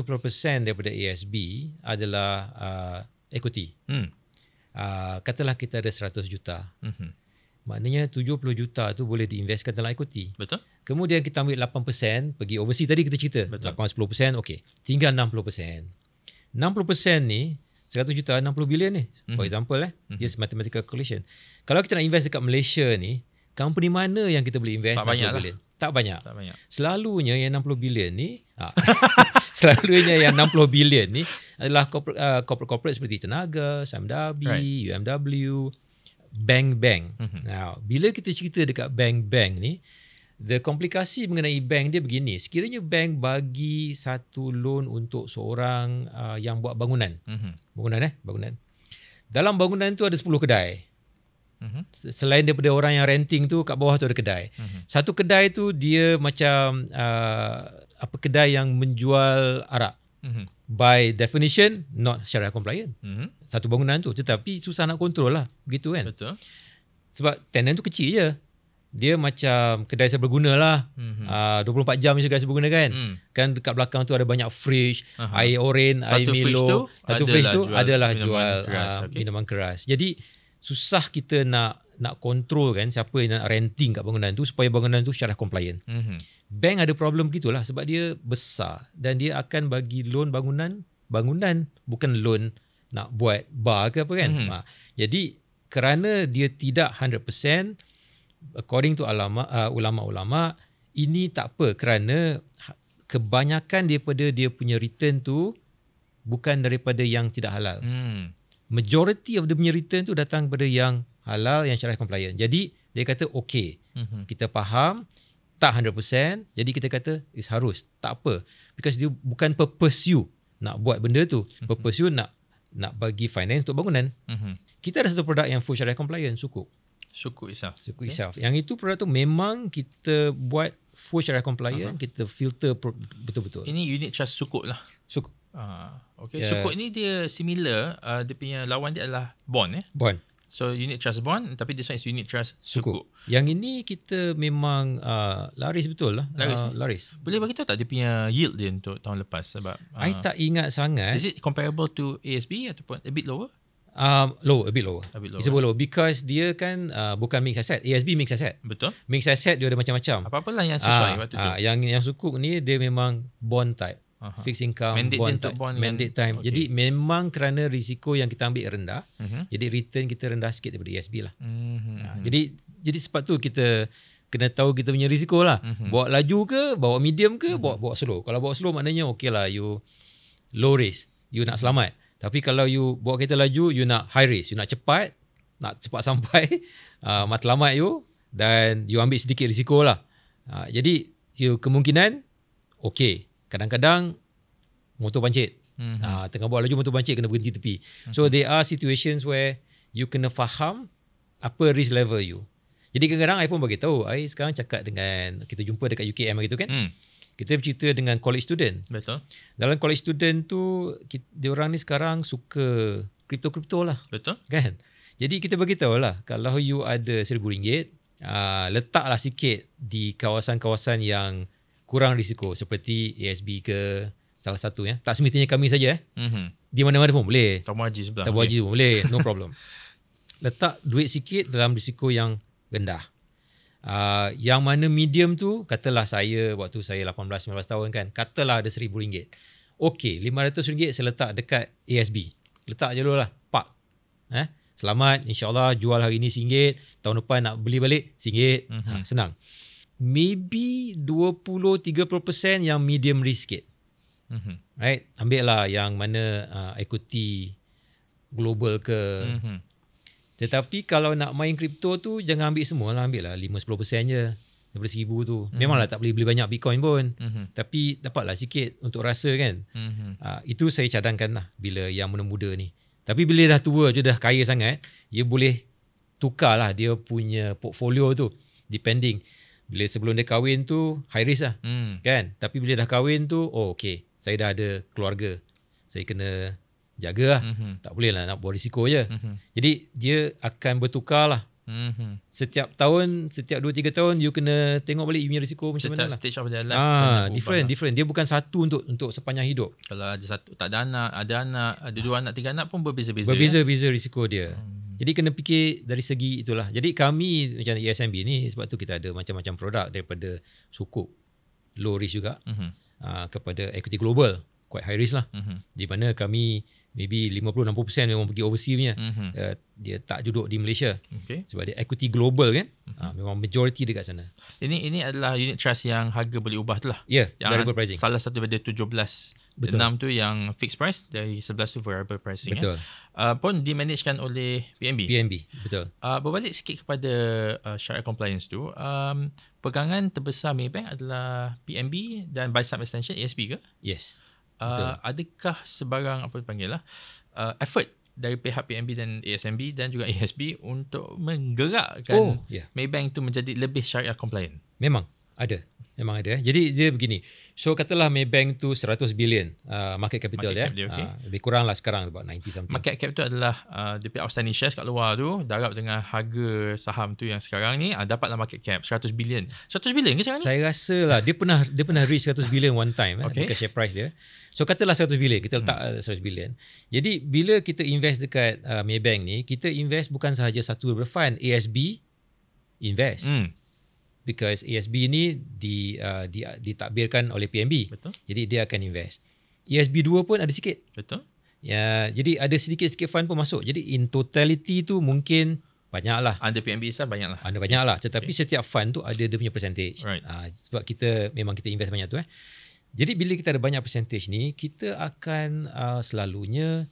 [SPEAKER 2] daripada ASB adalah uh, equity. Hmm. Uh, katalah kita ada 100 juta. Hmm. Maknanya 70 juta tu boleh diinvestkan dalam equity. Betul. Kemudian kita ambil 8% pergi overseas tadi kita cerita. Betul. 8 10% okey. Tinggal 60%. 60% ni 100 juta 60 bilion ni for mm-hmm. example eh mm-hmm. just mathematical calculation kalau kita nak invest dekat Malaysia ni company mana yang kita boleh invest tak 60 banyak lah. bilion lah. tak banyak tak banyak selalunya yang 60 bilion ni ha. selalunya yang 60 bilion ni adalah corporate, uh, corporate seperti tenaga SMW right. UMW bank-bank mm-hmm. now bila kita cerita dekat bank-bank ni The komplikasi mengenai bank dia begini. Sekiranya bank bagi satu loan untuk seorang uh, yang buat bangunan. Mm-hmm. Bangunan eh, bangunan. Dalam bangunan itu ada 10 kedai. Mm-hmm. Selain daripada orang yang renting tu, kat bawah tu ada kedai. Mm-hmm. Satu kedai tu dia macam uh, apa kedai yang menjual arak. Mm-hmm. By definition, not syariah compliant. Mm-hmm. Satu bangunan tu. Tetapi susah nak kontrol lah. Begitu kan? Betul. Sebab tenant tu kecil je dia macam kedai serbaguna lah. Mm-hmm. Uh, 24 jam je kedai serbaguna kan. Mm. Kan dekat belakang tu ada banyak fridge, uh-huh. air oren, air milo. Fridge satu fridge tu jual adalah jual minuman, uh, keras. Ah, okay. minuman keras. Jadi susah kita nak nak kontrol kan siapa yang nak renting kat bangunan tu supaya bangunan tu secara compliant. Mm-hmm. Bank ada problem gitulah sebab dia besar dan dia akan bagi loan bangunan, bangunan bukan loan nak buat bar ke apa kan. Mm-hmm. Uh, jadi kerana dia tidak 100% according to ulama uh, ulama-ulama ini tak apa kerana ha, kebanyakan daripada dia punya return tu bukan daripada yang tidak halal. Hmm. Majority of the punya return tu datang daripada yang halal yang syarah compliant. Jadi dia kata okey. hmm Kita faham tak 100%. Jadi kita kata is harus. Tak apa. Because dia bukan purpose you nak buat benda tu. Mm-hmm. you nak nak bagi finance untuk bangunan. hmm Kita ada satu produk yang full syarah compliant, cukup. Suku Isaf. Suku okay. Isaf. Yang itu produk tu memang kita buat full syariah compliant, uh-huh. kita filter betul-betul. Ini unit trust sukuk lah. Sukuk. Ah, okay. Yeah. Sukuk
[SPEAKER 1] ni dia similar, uh, dia punya lawan dia adalah bond eh. Bond. So unit trust bond tapi this one is unit trust
[SPEAKER 2] sukuk. sukuk. Yang ini kita memang uh,
[SPEAKER 1] laris betul lah. Laris. Uh, laris. Boleh bagi tahu tak dia punya yield dia untuk tahun lepas sebab uh, I tak
[SPEAKER 2] ingat sangat. Is it comparable to ASB ataupun a bit lower? Um, low, a bit lower. A bit lower. It's lower because dia kan uh, bukan mix asset. ASB mix asset. Betul. Mix asset dia ada macam-macam. Apa-apalah yang sesuai uh, waktu uh, tu. Ah, yang yang sukuk ni dia memang bond type. Uh-huh. Fixed income, mandate bond type. Bond mandate yang, time. Okay. Jadi memang kerana risiko yang kita ambil rendah, uh-huh. jadi return kita rendah sikit daripada ASB lah. Uh-huh. Uh-huh. Jadi, jadi sebab tu kita kena tahu kita punya risiko lah. Uh-huh. Bawa laju ke, bawa medium ke, uh-huh. bawa, bawa slow. Kalau bawa slow maknanya okey lah you low risk. You nak selamat. Tapi kalau you bawa kereta laju, you nak high risk, you nak cepat, nak cepat sampai uh, ah, matlamat you dan you ambil sedikit risiko lah. Uh, jadi you kemungkinan okay. Kadang-kadang motor pancit. Mm-hmm. Uh, tengah buat laju motor pancit kena berhenti tepi. Mm-hmm. So there are situations where you kena faham apa risk level you. Jadi kadang-kadang I pun bagi I sekarang cakap dengan kita jumpa dekat UKM gitu kan. Mm kita bercerita dengan college student. Betul. Dalam college student tu dia orang ni sekarang suka kripto-kripto lah. Betul. Kan? Jadi kita beritahu lah kalau you ada RM1000, uh, ah, letaklah sikit di kawasan-kawasan yang kurang risiko seperti ASB ke salah satu ya. Tak semestinya kami saja eh. Mm-hmm. Di mana-mana pun boleh. Tabung haji sebelah. Tabung haji pun boleh. No problem. Letak duit sikit dalam risiko yang rendah uh, yang mana medium tu katalah saya waktu saya 18 19 tahun kan katalah ada RM1000 okey RM500 saya letak dekat ASB letak je lah Pak, eh selamat insyaallah jual hari ni RM1 tahun depan nak beli balik RM1 mhm. uh-huh. ha, senang maybe 20 30% yang medium risk sikit uh-huh. right ambil lah yang mana uh, equity global ke uh-huh. Tetapi kalau nak main kripto tu jangan ambil semua lah ambil lah 5 10% je daripada 1000 tu. Mhm. Memanglah tak boleh beli banyak Bitcoin pun. Mm-hmm. Tapi dapatlah sikit untuk rasa kan. Mm-hmm. Ha, itu saya cadangkan lah bila yang muda-muda ni. Tapi bila dah tua je dah kaya sangat, dia boleh tukar lah dia punya portfolio tu depending bila sebelum dia kahwin tu high risk lah. Mm. Kan? Tapi bila dah kahwin tu oh okey, saya dah ada keluarga. Saya kena jaga lah. Mm-hmm. Tak boleh lah nak buat risiko je. Mm-hmm. Jadi dia akan bertukar lah. Mm-hmm. Setiap tahun, setiap 2-3 tahun, you kena tengok balik you punya risiko macam mana lah. Setiap stage of your life. Ah, lah. different, lah. different. Dia bukan satu untuk untuk sepanjang hidup. Kalau ada satu, tak ada anak, ada anak, ada dua ah. anak, tiga anak pun berbeza-beza. Ya? Berbeza-beza ya? risiko dia. Hmm. Jadi kena fikir dari segi itulah. Jadi kami macam ESMB ni sebab tu kita ada macam-macam produk daripada sukuk low risk juga mm-hmm. aa, ah, kepada equity global quite high risk lah. Mm-hmm. Di mana kami maybe 50-60% memang pergi overseas punya. Mm-hmm. Uh, dia tak duduk di Malaysia. Okay. Sebab dia equity global kan. Mm-hmm. Uh, memang majority dekat sana. Ini ini adalah
[SPEAKER 1] unit trust yang harga boleh ubah tu lah. Ya, yeah, variable pricing. Salah satu daripada 17. Betul. 6 tu yang fixed price. Dari 11 tu variable pricing. Eh. Betul. Eh? Uh, pun dimanagekan oleh PNB. PNB betul. Uh, berbalik sikit kepada uh, syariah compliance tu. Um, pegangan terbesar Maybank adalah PNB dan Bicep Extension, ASB ke? Yes. Yes. Uh, adakah sebarang apa dipanggil lah uh, effort dari pihak PMB dan ASMB dan juga ASB
[SPEAKER 2] untuk menggerakkan oh, yeah. Maybank itu menjadi lebih syariah compliant? Memang ada memang ada. Eh. Jadi dia begini. So katalah Maybank tu 100 bilion uh, market capital market ya. Cap eh. okay. uh, lebih kuranglah sekarang about 90 something. Market cap tu adalah uh, dia outstanding shares kat luar tu
[SPEAKER 1] darab dengan harga saham tu yang sekarang ni uh, dapatlah market cap 100 bilion. 100 bilion ke sekarang ni? Saya
[SPEAKER 2] rasa lah dia pernah dia pernah reach 100 bilion one time eh, okay. dekat share price dia. So katalah 100 bilion, kita letak hmm. 100 uh, bilion. Jadi bila kita invest dekat uh, Maybank ni, kita invest bukan sahaja satu fund, ASB invest. Hmm because ASB e ini di, uh, di ditakbirkan oleh PMB. Betul. Jadi dia akan invest. ASB e 2 pun ada sikit. Betul. Ya, jadi ada sedikit-sedikit fund pun masuk. Jadi in totality tu mungkin banyaklah. Ada PMB sah banyaklah. Ada banyaklah. Tetapi okay. setiap fund tu ada dia punya percentage. Right. Uh, sebab kita memang kita invest banyak tu eh. Jadi bila kita ada banyak percentage ni, kita akan uh, selalunya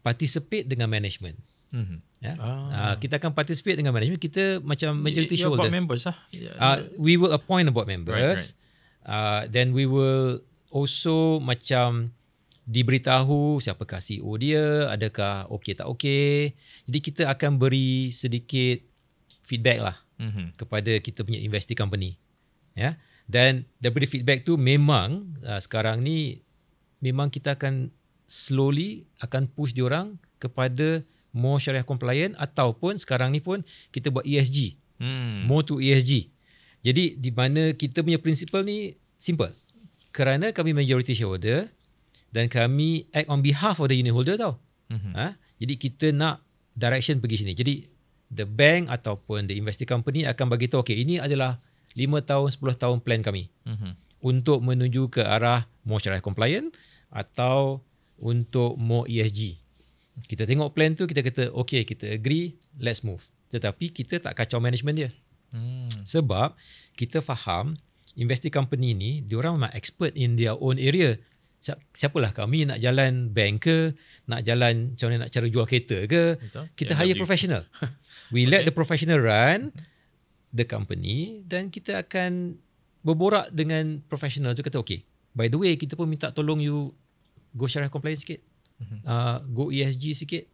[SPEAKER 2] participate dengan management. Mm-hmm. Yeah. Ya. Oh. Ah, uh, kita akan participate dengan management. Kita macam majority you, shareholder. Board members lah. Uh, we will appoint board members. Right, right. Uh, then we will also macam diberitahu siapa kasih. CEO dia, adakah okey tak okey. Jadi kita akan beri sedikit feedback lah mm-hmm. kepada kita punya investi company. Ya. Yeah. Dan daripada feedback tu memang uh, sekarang ni memang kita akan slowly akan push diorang kepada more syariah compliant ataupun sekarang ni pun kita buat ESG. Hmm. More to ESG. Jadi di mana kita punya prinsipal ni simple. Kerana kami majority shareholder dan kami act on behalf of the unit holder tau. Mm-hmm. Ha? Jadi kita nak direction pergi sini. Jadi the bank ataupun the investor company akan bagi tahu okay, ini adalah 5 tahun 10 tahun plan kami. Mm-hmm. Untuk menuju ke arah more syariah compliant atau untuk more ESG kita tengok plan tu kita kata okay kita agree let's move tetapi kita tak kacau management dia hmm. sebab kita faham investing company ni diorang memang expert in their own area siapalah kami nak jalan bank ke nak jalan macam mana nak cara jual kereta ke kita yeah, hire w. professional we okay. let the professional run the company dan kita akan berborak dengan professional tu kata okay by the way kita pun minta tolong you go share compliance sikit uh, go ESG sikit.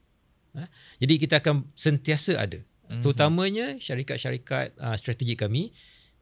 [SPEAKER 2] Uh, jadi kita akan sentiasa ada. Mm-hmm. Terutamanya syarikat-syarikat uh, strategik kami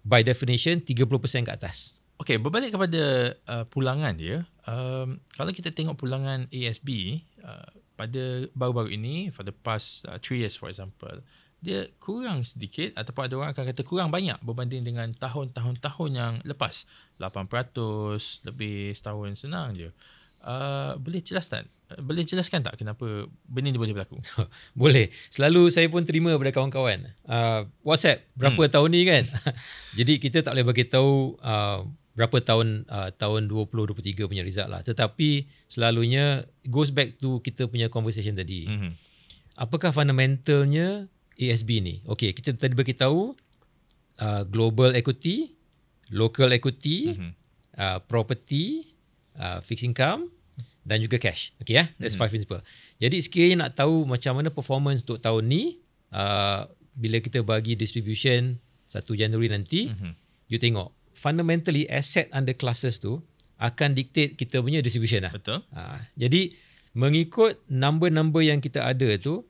[SPEAKER 2] by definition 30% ke atas. Okey, berbalik kepada uh, pulangan dia, um, kalau kita tengok
[SPEAKER 1] pulangan ASB e uh, pada baru-baru ini, for the past 3 uh, years for example, dia kurang sedikit ataupun ada orang akan kata kurang banyak berbanding dengan tahun-tahun-tahun yang lepas. 8% lebih setahun senang je. Uh,
[SPEAKER 2] boleh jelas tak? Uh, boleh jelaskan tak kenapa benda ni boleh berlaku? boleh. Selalu saya pun terima daripada kawan-kawan. Uh, WhatsApp berapa hmm. tahun ni kan? Jadi kita tak boleh bagi tahu uh, berapa tahun uh, tahun 2023 punya result lah. Tetapi selalunya goes back to kita punya conversation tadi. Hmm. Apakah fundamentalnya ESB ni? Okey, kita tadi bagi tahu uh, global equity, local equity, hmm. uh, property, uh, fixed income dan juga cash. Okay, eh? that's mm-hmm. five principle. Jadi sekiranya nak tahu macam mana performance untuk tahun ni, uh, bila kita bagi distribution 1 Januari nanti, mm-hmm. you tengok, fundamentally asset under classes tu akan dictate kita punya distribution lah. Betul. Uh, jadi mengikut number-number yang kita ada tu,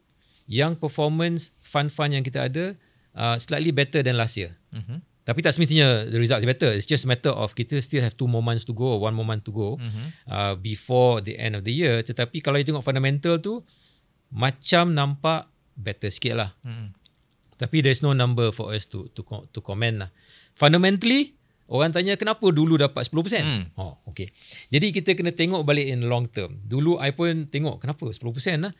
[SPEAKER 2] yang performance fund-fund yang kita ada, uh, slightly better than last year. Mm-hmm. Tapi tak semestinya the result is better. It's just a matter of kita still have two more months to go or one more month to go mm-hmm. uh, before the end of the year. Tetapi kalau you tengok fundamental tu, macam nampak better sikit lah. Mm-hmm. Tapi there's no number for us to to to comment lah. Fundamentally, orang tanya kenapa dulu dapat 10%? Mm. Oh, okay. Jadi kita kena tengok balik in long term. Dulu I pun tengok kenapa 10% lah.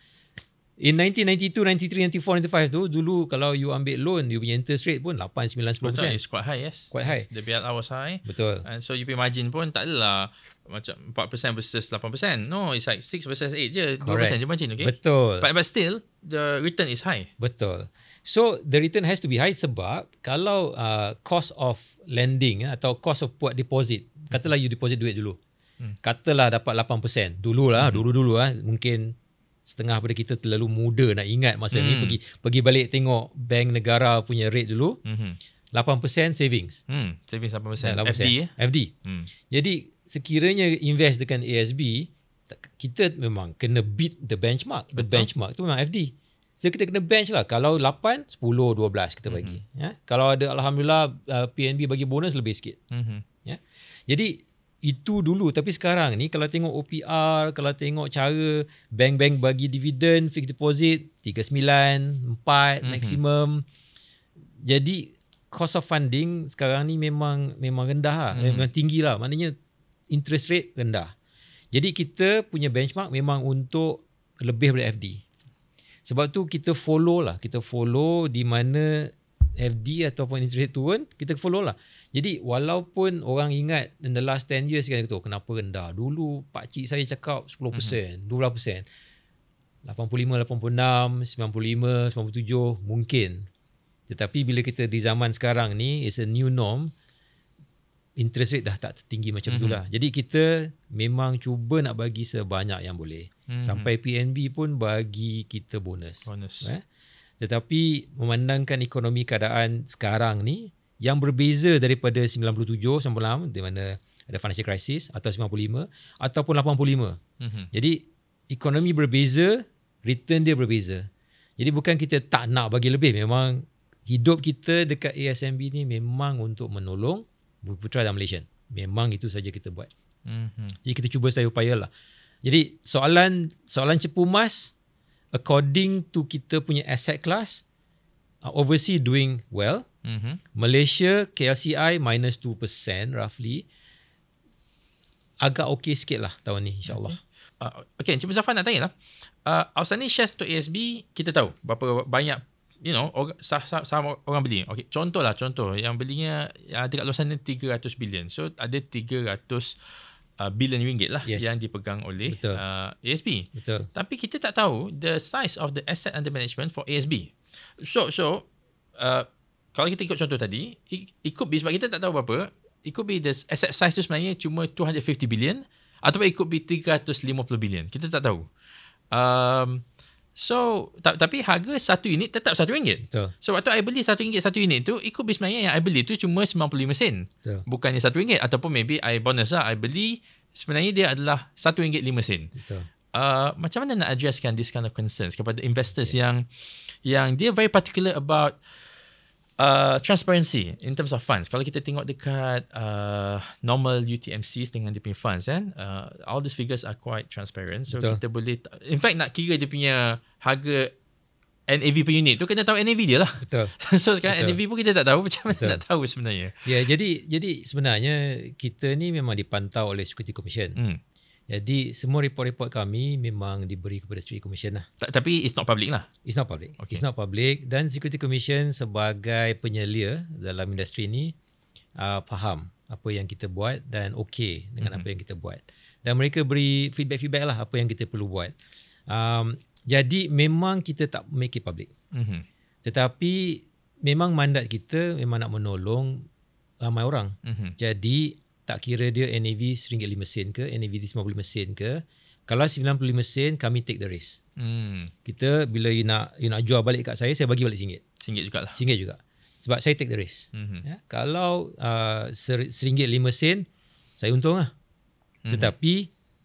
[SPEAKER 2] In 1992, 93, 94, 95 tu dulu kalau you ambil loan you punya interest rate pun 8, 9, 10%. Betul, it's quite high, yes. Quite high. The
[SPEAKER 1] bill was high. Betul. And so you pay margin pun tak adalah macam 4% versus 8%. No, it's like 6 versus 8 je. Correct. 2% je margin, okay? Betul. But, but still, the return is high.
[SPEAKER 2] Betul. So, the return has to be high sebab kalau uh, cost of lending eh, atau cost of buat deposit, katalah you deposit duit dulu. Hmm. Katalah dapat 8%. Dulu lah, hmm. dulu-dulu lah. Mungkin setengah daripada kita terlalu muda nak ingat masa mm. ni hmm. pergi pergi balik tengok bank negara punya rate dulu. Mm-hmm. 8% savings. Hmm, savings 8%, 8% FD ya. FD. Mm. Jadi sekiranya invest dengan ASB kita memang kena beat the benchmark. Betul. The benchmark tu memang FD. So kita kena bench lah. Kalau 8, 10, 12 kita bagi. Mm-hmm. Ya? Kalau ada Alhamdulillah uh, PNB bagi bonus lebih sikit. Mm-hmm. Ya? Jadi itu dulu tapi sekarang ni kalau tengok OPR kalau tengok cara bank-bank bagi dividend fixed deposit 39 4 mm-hmm. maksimum jadi cost of funding sekarang ni memang memang rendah lah mm-hmm. memang tinggi lah maknanya interest rate rendah jadi kita punya benchmark memang untuk lebih daripada FD sebab tu kita follow lah kita follow di mana FD ataupun interest rate turun, kita follow lah. Jadi walaupun orang ingat in the last 10 years kan, oh, kenapa rendah? Dulu pak cik saya cakap 10%, mm-hmm. 12%. 85, 86, 95, 97 mungkin. Tetapi bila kita di zaman sekarang ni, it's a new norm, interest rate dah tak tinggi macam mm-hmm. tu mhm. lah. Jadi kita memang cuba nak bagi sebanyak yang boleh. Mm-hmm. Sampai PNB pun bagi kita bonus. Bonus. Eh? Tetapi memandangkan ekonomi keadaan sekarang ni yang berbeza daripada 97 sebelum di mana ada financial crisis atau 95 ataupun 85. Mm-hmm. Jadi ekonomi berbeza, return dia berbeza. Jadi bukan kita tak nak bagi lebih, memang hidup kita dekat ASMB ni memang untuk menolong putra dan Malaysia. Memang itu saja kita buat. Mm-hmm. Jadi kita cuba saya upayalah. Jadi soalan soalan cepu mas according to kita punya asset class, uh, overseas doing well. Mm-hmm. Malaysia KLCI minus 2% roughly. Agak okay sikit lah tahun ni insyaAllah. Okay. Uh,
[SPEAKER 1] okay, Encik Muzaffar nak tanya lah. Uh, outstanding shares untuk ASB, kita tahu berapa banyak you know, orang, sah, sah, sah, orang beli. Okay, contoh lah, contoh. Yang belinya yang uh, ada kat luar 300 billion. So, ada 300 billion uh, bilion ringgit lah yes. yang dipegang oleh Betul. Uh, ASB. Betul. Tapi kita tak tahu the size of the asset under management for ASB. So so uh, kalau kita ikut contoh tadi, it, it could be sebab kita tak tahu apa, it could be the asset size tu sebenarnya cuma 250 billion atau it could be 350 billion. Kita tak tahu. Um, So ta- Tapi harga satu unit Tetap satu ringgit Betul. So waktu I beli satu ringgit Satu unit tu Ikut bisnesnya yang I beli tu Cuma 95 sen Bukannya satu ringgit Ataupun maybe I bonus lah I beli Sebenarnya dia adalah Satu ringgit lima sen uh, macam mana nak addresskan This kind of concerns Kepada investors okay. yang Yang dia very particular about Uh, transparency in terms of funds. Kalau kita tengok dekat uh, normal UTMCs dengan dia punya funds kan, uh, all these figures are quite transparent. So Betul. kita boleh, in fact nak kira dia punya harga NAV per unit tu kena
[SPEAKER 2] tahu NAV dia lah. Betul. so sekarang Betul. NAV pun kita tak tahu macam mana nak tahu sebenarnya. Ya, yeah, jadi jadi sebenarnya kita ni memang dipantau oleh Security Commission. Hmm. Jadi semua report-report kami memang diberi kepada Security Commission lah. Tapi it's not public lah. It's not public. Okay. It's not public dan Security Commission sebagai penyelia dalam industri ini uh, faham apa yang kita buat dan okay dengan mm-hmm. apa mhm. yang kita buat. Dan mereka beri feedback-feedback lah apa yang kita perlu buat. Um, jadi memang kita tak make it public. Mm-hmm. Tetapi memang mandat kita memang nak menolong ramai orang. Mm-hmm. Jadi tak kira dia NAV RM1.5 ke, NAV RM95 ke, kalau RM95 kami take the risk. Hmm. Kita bila you nak you nak jual balik kat saya, saya bagi balik RM1. RM1 jugalah. RM1 juga. Sebab saya take the risk. Mm-hmm. Ya? Kalau RM1.5 uh, saya untung lah. Mm-hmm. Tetapi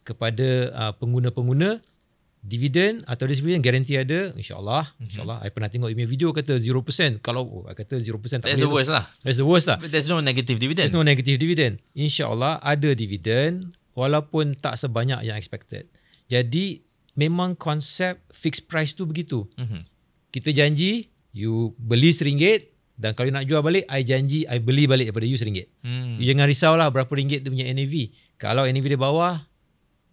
[SPEAKER 2] kepada uh, pengguna-pengguna, dividen atau distribution garanti ada insyaallah mhm. insyaallah mm-hmm. I pernah tengok email video kata 0% kalau oh, I kata 0% tak that's the worst lah that's the worst lah but there's no negative dividend there's no negative dividend insyaallah ada dividen walaupun tak sebanyak yang expected jadi memang konsep fixed price tu begitu mm-hmm. kita janji you beli seringgit dan kalau nak jual balik I janji I beli balik daripada you seringgit mm. you jangan risaulah berapa ringgit tu punya NAV kalau NAV dia bawah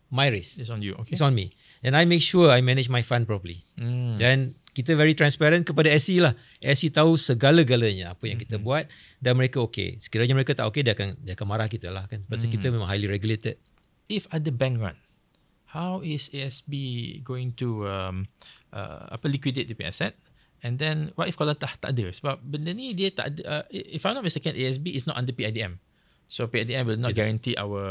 [SPEAKER 2] my risk it's on you okay. it's on me And I make sure I manage my fund properly. Hmm. Dan kita very transparent kepada SC e lah. SC e tahu segala-galanya apa yang kita hmm. buat dan mereka okay. Sekiranya mereka tak okay, dia akan dia akan marah kita lah kan. Sebab hmm. kita memang highly regulated. If ada bank run,
[SPEAKER 1] how is ASB going to um, uh, apa liquidate the asset? And then what if kalau tak, tak ada? Sebab benda ni dia tak ada. Uh, if I'm not mistaken, ASB is not under PIDM. So PATM will not Tidak. guarantee our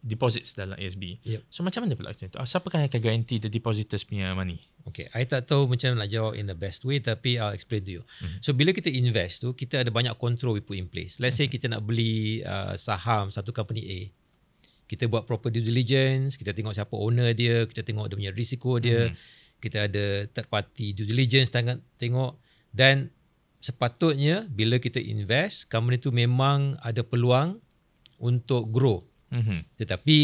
[SPEAKER 1] deposits dalam ASB. Yep. So macam mana pula macam tu? Ah,
[SPEAKER 2] siapa kan yang akan guarantee the depositors punya money? Okay, I tak tahu macam mana nak jawab in the best way tapi I'll explain to you. Mm-hmm. So bila kita invest tu, kita ada banyak control we put in place. Let's mm-hmm. say mhm. kita nak beli uh, saham satu company A. Kita buat proper due diligence, kita tengok siapa owner dia, kita tengok dia punya risiko dia. Mm-hmm. Kita ada third party due diligence tengok. tengok. Dan sepatutnya bila kita invest company tu memang ada peluang untuk grow. Mm-hmm. Tetapi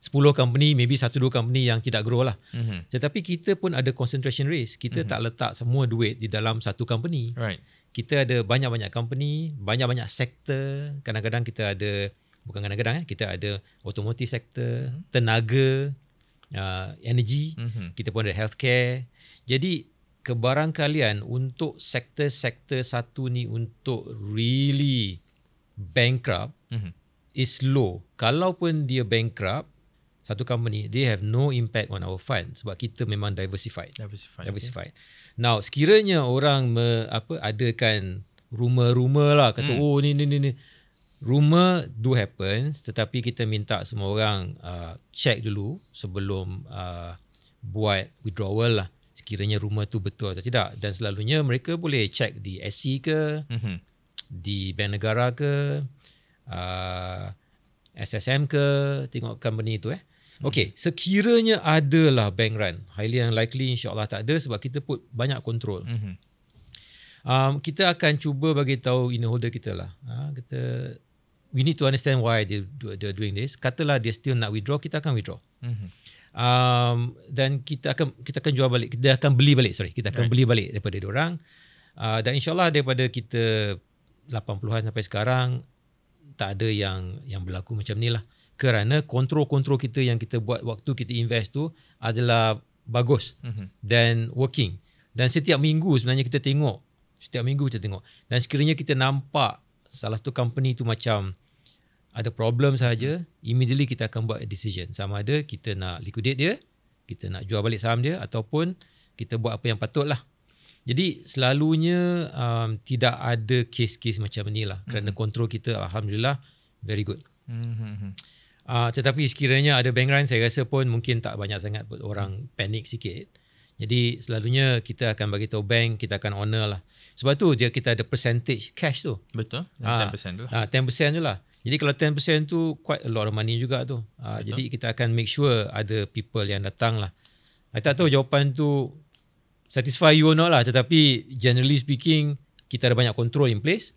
[SPEAKER 2] 10 company, maybe 1-2 company yang tidak grow lah. Mm-hmm. Tetapi kita pun ada concentration risk. Kita mm-hmm. tak letak semua duit di dalam satu company. Right. Kita ada banyak-banyak company, banyak-banyak sektor. Kadang-kadang kita ada, bukan kadang-kadang, eh, kita ada automotive sektor, mm-hmm. tenaga, uh, energy. Mm-hmm. Kita pun ada healthcare. Jadi, kebarangkalian untuk sektor-sektor satu ni untuk really bankrupt mm-hmm. is low. Kalau pun dia bankrupt, satu company, they have no impact on our funds. sebab kita memang diversified. Diversified. Diversified. Okay. Now, sekiranya orang me, apa adakan rumor-rumor lah, kata mm. oh ni ni ni ni. Rumor do happen tetapi kita minta semua orang uh, check dulu sebelum uh, buat withdrawal lah. Sekiranya rumor tu betul atau tidak. Dan selalunya mereka boleh check di SC e ke, mm-hmm di bank negara ke uh, SSM ke tengok company tu eh Okay, hmm. sekiranya adalah bank run highly unlikely insyaallah tak ada sebab kita put banyak kontrol. Hmm. um, kita akan cuba bagi tahu in holder kita lah ha, kita we need to understand why they they doing this katalah dia still nak withdraw kita akan withdraw hmm. um, dan kita akan kita akan jual balik kita akan beli balik sorry kita akan right. beli balik daripada orang uh, dan insyaallah daripada kita 80-an sampai sekarang tak ada yang yang berlaku macam ni lah. Kerana kontrol-kontrol kita yang kita buat waktu kita invest tu adalah bagus mhm. dan mm-hmm. working. Dan setiap minggu sebenarnya kita tengok. Setiap minggu kita tengok. Dan sekiranya kita nampak salah satu company tu macam ada problem saja, immediately kita akan buat decision. Sama ada kita nak liquidate dia, kita nak jual balik saham dia ataupun kita buat apa yang patut lah. Jadi selalunya um, tidak ada kes-kes macam ni lah kerana mm-hmm. kontrol kita alhamdulillah very good.
[SPEAKER 3] Mm-hmm.
[SPEAKER 2] Uh, tetapi sekiranya ada bank run saya rasa pun mungkin tak banyak sangat orang mm-hmm. panik sikit. Jadi selalunya kita akan bagi tahu bank kita akan honor lah. Sebab tu dia kita ada percentage cash tu. Betul. Uh, ah, 10% tu. Lah. Ah uh, 10% je lah. Jadi kalau 10% tu quite a lot of money juga tu. Uh, jadi kita akan make sure ada people yang datang lah. Saya tak tahu jawapan tu satisfy you or not lah tetapi generally speaking kita ada banyak control in place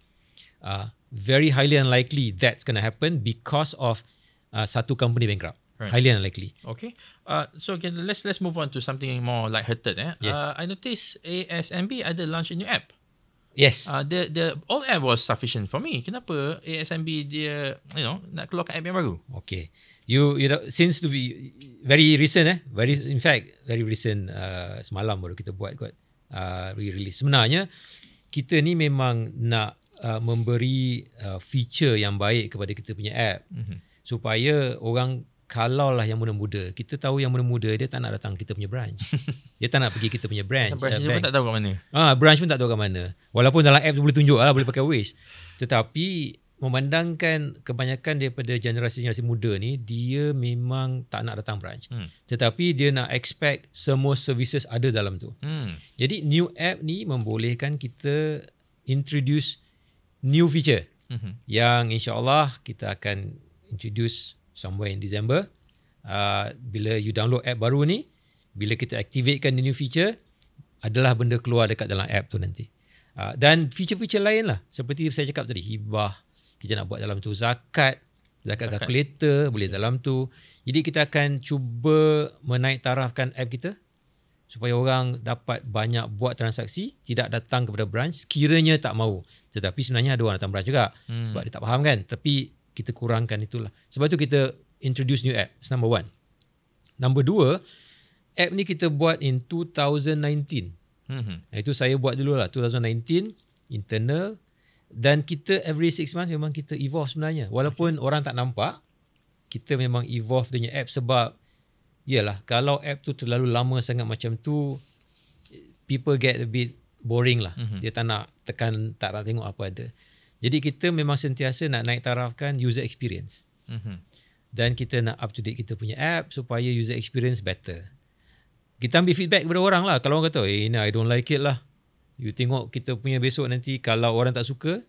[SPEAKER 2] uh, very highly unlikely that's going to happen because of uh, satu company bankrupt right. highly unlikely
[SPEAKER 1] okay uh, so again, let's let's move on to something more light hearted eh yes. uh, i noticed ASMB ada launch a new app Yes. Uh, the the all app was sufficient for me. Kenapa ASMB dia you know nak keluarkan app yang baru?
[SPEAKER 2] Okay. You you know, since to be very recent eh very in fact very recent uh, semalam baru kita buat kot uh, release. Sebenarnya kita ni memang nak uh, memberi uh, feature yang baik kepada kita punya app mm-hmm. supaya orang kalau lah yang muda-muda kita tahu yang muda-muda dia tak nak datang kita punya branch dia tak nak pergi kita punya branch branch uh, pun tak tahu kat mana ah, branch pun tak tahu kat mana walaupun dalam app tu boleh tunjuk lah boleh pakai ways. tetapi memandangkan kebanyakan daripada generasi-generasi muda ni dia memang tak nak datang branch hmm. tetapi dia nak expect semua services ada dalam tu hmm. jadi new app ni membolehkan kita introduce new feature hmm. yang insyaAllah kita akan introduce somewhere in December. Uh, bila you download app baru ni, bila kita activatekan new feature, adalah benda keluar dekat dalam app tu nanti. Uh, dan feature-feature lain lah. Seperti saya cakap tadi, hibah, kita nak buat dalam tu zakat, zakat, zakat. calculator, boleh dalam tu. Jadi kita akan cuba menaik tarafkan app kita supaya orang dapat banyak buat transaksi tidak datang kepada branch kiranya tak mau tetapi sebenarnya ada orang datang branch juga hmm. sebab dia tak faham kan tapi kita kurangkan itulah. Sebab tu kita introduce new app. That's number one. Number dua, app ni kita buat in 2019. hmm Itu saya buat dulu lah. 2019, internal. Dan kita every six months memang kita evolve sebenarnya. Walaupun okay. orang tak nampak, kita memang evolve dengan app sebab Yalah, kalau app tu terlalu lama sangat macam tu, people get a bit boring lah. Mm-hmm. Dia tak nak tekan, tak nak tengok apa ada. Jadi kita memang sentiasa nak naik tarafkan user experience. Mm-hmm. Dan kita nak up to date kita punya app supaya user experience better. Kita ambil feedback kepada orang lah. Kalau orang kata, eh ini I don't like it lah. You tengok kita punya besok nanti kalau orang tak suka,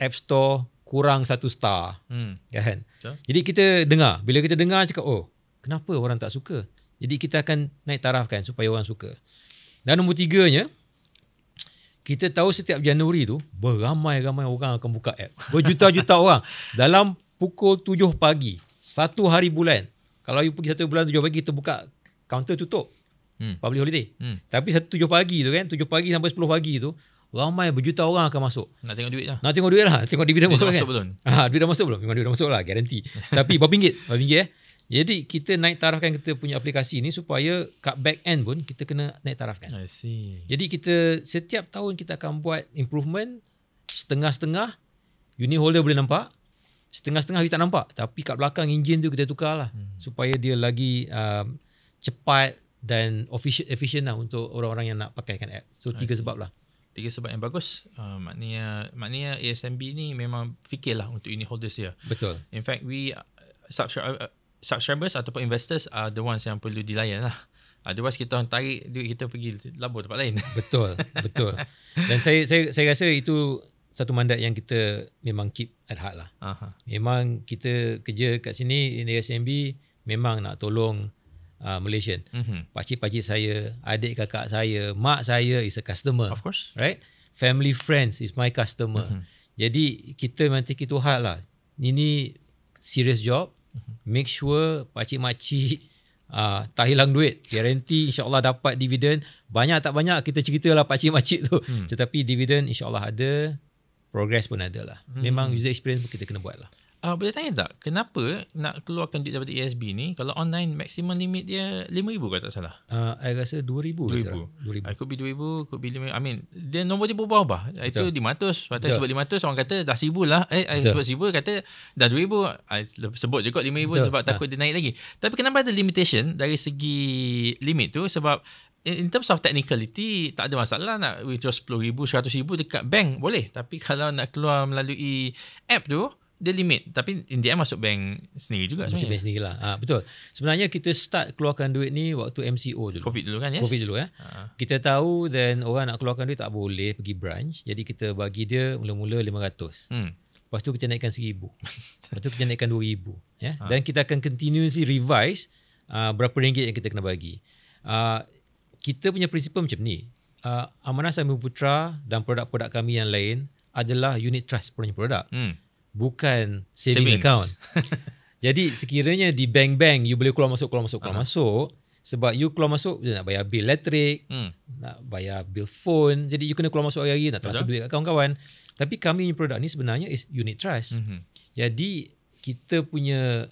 [SPEAKER 2] app store kurang satu star. Mm. Kan? Yeah. Jadi kita dengar. Bila kita dengar cakap, oh kenapa orang tak suka? Jadi kita akan naik tarafkan supaya orang suka. Dan nombor tiganya, kita tahu setiap Januari tu beramai-ramai orang akan buka app. Berjuta-juta orang dalam pukul 7 pagi satu hari bulan. Kalau you pergi satu bulan 7 pagi kita buka counter tutup. Hmm. Public holiday. Hmm. Tapi satu tujuh pagi tu kan, tujuh pagi sampai sepuluh pagi tu, ramai berjuta orang akan masuk. Nak tengok duit lah. Nak tengok duit lah. Tengok dividen duit masuk kan. Masuk belum? Ah, duit dah masuk belum? Memang duit dah masuk lah, garanti. Tapi berapa ringgit? Berapa ringgit eh? Jadi kita naik tarafkan kita punya aplikasi ini supaya kat back end pun kita kena naik tarafkan. I see. Jadi kita setiap tahun kita akan buat improvement setengah-setengah unit holder boleh nampak. Setengah-setengah kita tak nampak tapi kat belakang enjin tu kita tukarlah hmm. supaya dia lagi um, cepat dan efficient, efficient lah untuk orang-orang yang nak pakai kan app. So tiga sebab
[SPEAKER 1] lah. Tiga sebab yang bagus. Uh, maknanya maknanya ASMB ni memang fikirlah untuk unit holders dia. Betul. In fact we uh, subscribe uh, subscribers ataupun investors are the
[SPEAKER 2] ones yang perlu dilayan lah. Otherwise ah, kita orang tarik duit kita pergi labur tempat lain. Betul, betul. Dan saya saya saya rasa itu satu mandat yang kita memang keep at heart lah. Aha. Memang kita kerja kat sini di SMB memang nak tolong uh, Malaysian. Mm-hmm. Pakcik-pakcik saya, adik kakak saya, mak saya is a customer. Of course. Right? Family friends is my customer. Mm-hmm. Jadi kita memang take it to heart lah. Ini serious job. Mhm. make sure pakcik makcik uh, ah, tak hilang duit garanti insyaallah dapat dividen banyak tak banyak kita lah pakcik makcik tu hmm. tetapi dividen insyaallah ada progress pun ada lah hmm. memang user experience pun kita kena buat lah
[SPEAKER 1] Uh, boleh tanya tak, kenapa nak keluarkan duit daripada ESB ni kalau online maksimum limit dia RM5,000 kalau tak salah?
[SPEAKER 2] Saya uh, rasa RM2,000. RM2,000. Lah
[SPEAKER 1] ah, could be RM2,000, could be RM5,000. I mean, dia nombor dia berubah-ubah. Ah, itu RM500. Sebab sebut RM500, orang kata dah RM1,000 lah. Eh, saya sebut RM1,000, kata dah RM2,000. Saya sebut juga RM5,000 sebab ha. takut dia naik lagi. Tapi kenapa ada limitation dari segi limit tu? Sebab in terms of technicality tak ada masalah nak withdraw 10000 100000 dekat bank boleh tapi kalau nak keluar melalui app tu
[SPEAKER 2] dia limit tapi in the end masuk bank sendiri juga masuk bank sendiri lah ha, ah, betul sebenarnya kita start keluarkan duit ni waktu MCO dulu covid dulu kan yes? covid dulu ya ha. kita tahu then orang nak keluarkan duit tak boleh pergi branch jadi kita bagi dia mula-mula 500 hmm. lepas tu kita naikkan 1000 lepas tu kita naikkan 2000 ya yeah? ha. dan kita akan continuously revise uh, berapa ringgit yang kita kena bagi uh, kita punya prinsip macam ni uh, amanah sami putra dan produk-produk kami yang lain adalah unit trust punya produk hmm bukan saving, saving. account. Jadi sekiranya di bank bank you boleh keluar masuk keluar masuk keluar uh-huh. masuk sebab you keluar masuk nak bayar bil elektrik, hmm. nak bayar bil phone. Jadi you kena keluar masuk hari-hari nak transfer duit kat kawan-kawan. Tapi kami punya produk ni sebenarnya is unit trust. Uh-huh. Jadi kita punya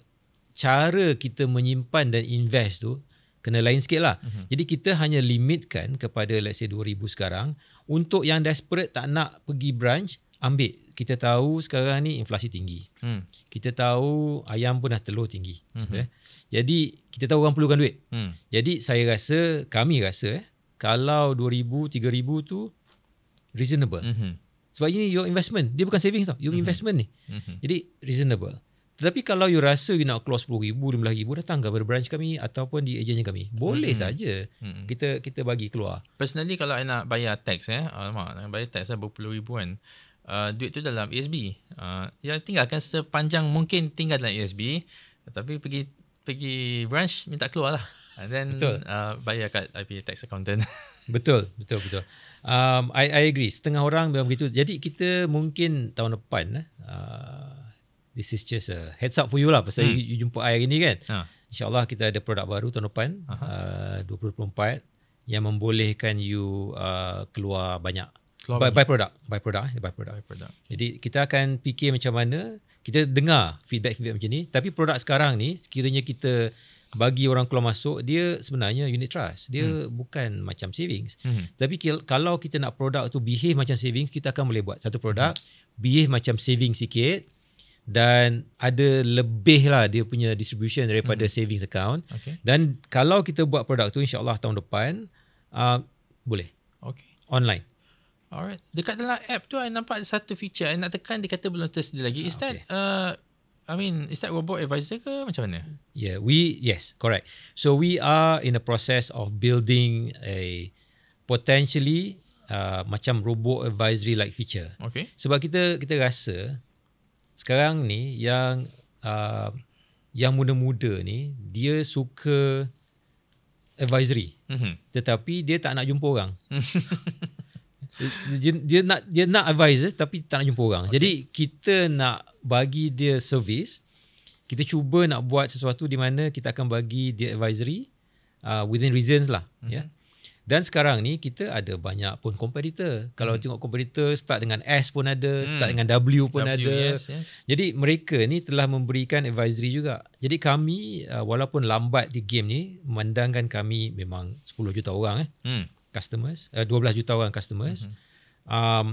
[SPEAKER 2] cara kita menyimpan dan invest tu kena lain sikit lah. Uh-huh. Jadi kita hanya limitkan kepada let's say 2000 sekarang untuk yang desperate tak nak pergi branch ambil kita tahu sekarang ni inflasi tinggi. Hmm. Kita tahu ayam pun dah telur tinggi. Hmm. Ya. Jadi kita tahu orang perlukan duit. Hmm. Jadi saya rasa kami rasa eh kalau 2000 3000 tu reasonable. Hmm. Sebab ini your investment, dia bukan savings tau, your hmm. investment ni. Hmm. Jadi reasonable. Tetapi kalau you rasa you nak close ribu, 10,000, ribu, datang ke branch kami ataupun di ejennya kami. Boleh mm-hmm. saja. Mm-hmm. Kita kita bagi keluar. Personally kalau I nak bayar tax
[SPEAKER 1] eh, oh, nak bayar tax eh, berpuluh ribu kan. Uh, duit tu dalam ESB uh, yang tinggalkan sepanjang mungkin tinggal dalam ESB tapi pergi pergi branch minta keluar
[SPEAKER 2] lah and then betul. Uh, bayar kat IP tax accountant betul betul betul um, I, I agree setengah orang memang begitu jadi kita mungkin tahun depan eh, uh, this is just a heads up for you lah pasal hmm. you, you jumpa I hari ni kan ha. InsyaAllah kita ada produk baru tahun depan uh, 2024 yang membolehkan you uh, keluar banyak by, by product, by product, eh, by product. By product. Okay. Jadi kita akan fikir macam mana kita dengar feedback feedback macam ni. Tapi produk sekarang ni, sekiranya kita bagi orang keluar masuk, dia sebenarnya unit trust. Dia hmm. bukan macam savings. Hmm. Tapi kalau kita nak produk tu behave macam savings, kita akan boleh buat satu produk hmm. behave macam savings sikit dan ada lebih lah dia punya distribution daripada hmm. savings account. Okay. Dan kalau kita buat produk tu, insyaAllah tahun depan, uh, boleh. Okay. Online.
[SPEAKER 1] Alright. Dekat dalam app tu, I nampak ada satu feature. I nak tekan, dia kata belum tersedia lagi. Ah, is okay. Uh, I mean, is that robot advisor ke macam mana?
[SPEAKER 2] Yeah, we yes, correct. So we are in the process of building a potentially uh, macam robot advisory like feature. Okay. Sebab kita kita rasa sekarang ni yang uh, yang muda-muda ni dia suka advisory. Mm-hmm. Tetapi dia tak nak jumpa orang. dia, dia nak dia nak advisor tapi tak nak jumpa orang. Okay. Jadi kita nak bagi dia service. Kita cuba nak buat sesuatu di mana kita akan bagi dia advisory uh, within reasons lah, mm-hmm. ya. Yeah. Dan sekarang ni kita ada banyak pun competitor. Kalau mm. tengok competitor start dengan S pun ada, mm. start hmm. dengan W pun w, ada. Yes, yes. Jadi mereka ni telah memberikan advisory juga. Jadi kami uh, walaupun lambat di game ni, memandangkan kami memang 10 juta orang eh. Mm customers uh, eh, 12 juta orang customers mm-hmm. um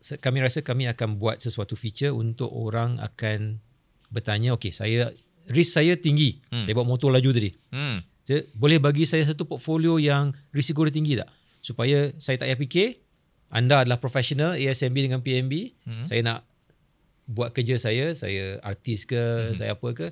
[SPEAKER 2] kami rasa kami akan buat sesuatu feature untuk orang akan bertanya okay saya risk saya tinggi mm. saya bawa motor laju tadi mm. saya, boleh bagi saya satu portfolio yang risiko dia tinggi tak supaya saya tak payah fikir anda adalah profesional, ASMB dengan PMB mm-hmm. saya nak buat kerja saya saya artis ke mm-hmm. saya apa ke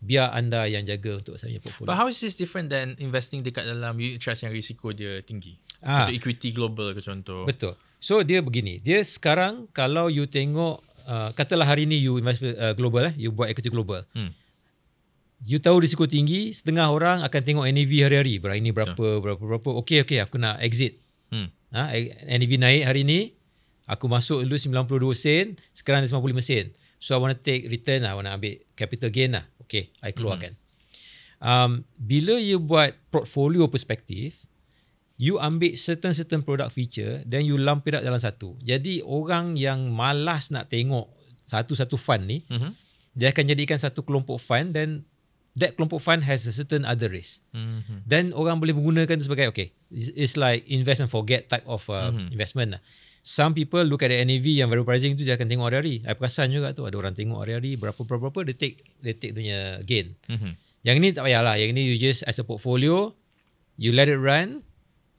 [SPEAKER 2] biar anda yang jaga untuk saya punya portfolio. But
[SPEAKER 1] how is this different than investing dekat dalam unit trust yang risiko dia tinggi? Ah. Untuk equity global ke contoh. Betul.
[SPEAKER 2] So dia begini. Dia sekarang kalau you tengok uh, katalah hari ni you invest uh, global eh, you buat equity global. Hmm. You tahu risiko tinggi, setengah orang akan tengok NAV hari-hari. Berapa ini berapa, yeah. berapa berapa. Okey okey aku nak exit. Hmm. Ha, NAV naik hari ni. Aku masuk dulu 92 sen, sekarang ada 95 sen. So I want to take return lah, I want to ambil capital gain lah. Okay, I keluarkan. Hmm. Um, bila you buat portfolio perspective you ambil certain certain product feature then you lump it up dalam satu jadi orang yang malas nak tengok satu-satu fund ni uh-huh. dia akan jadikan satu kelompok fund then that kelompok fund has a certain other risk uh-huh. then orang boleh menggunakan itu sebagai okay it's like invest and forget type of uh, uh-huh. investment lah Some people look at the NAV yang very pricing tu dia akan tengok hari-hari. Saya perasan juga tu ada orang tengok hari-hari berapa berapa berapa dia take dia take punya gain. Mm-hmm. Yang ni tak payahlah. Yang ni you just as a portfolio you let it run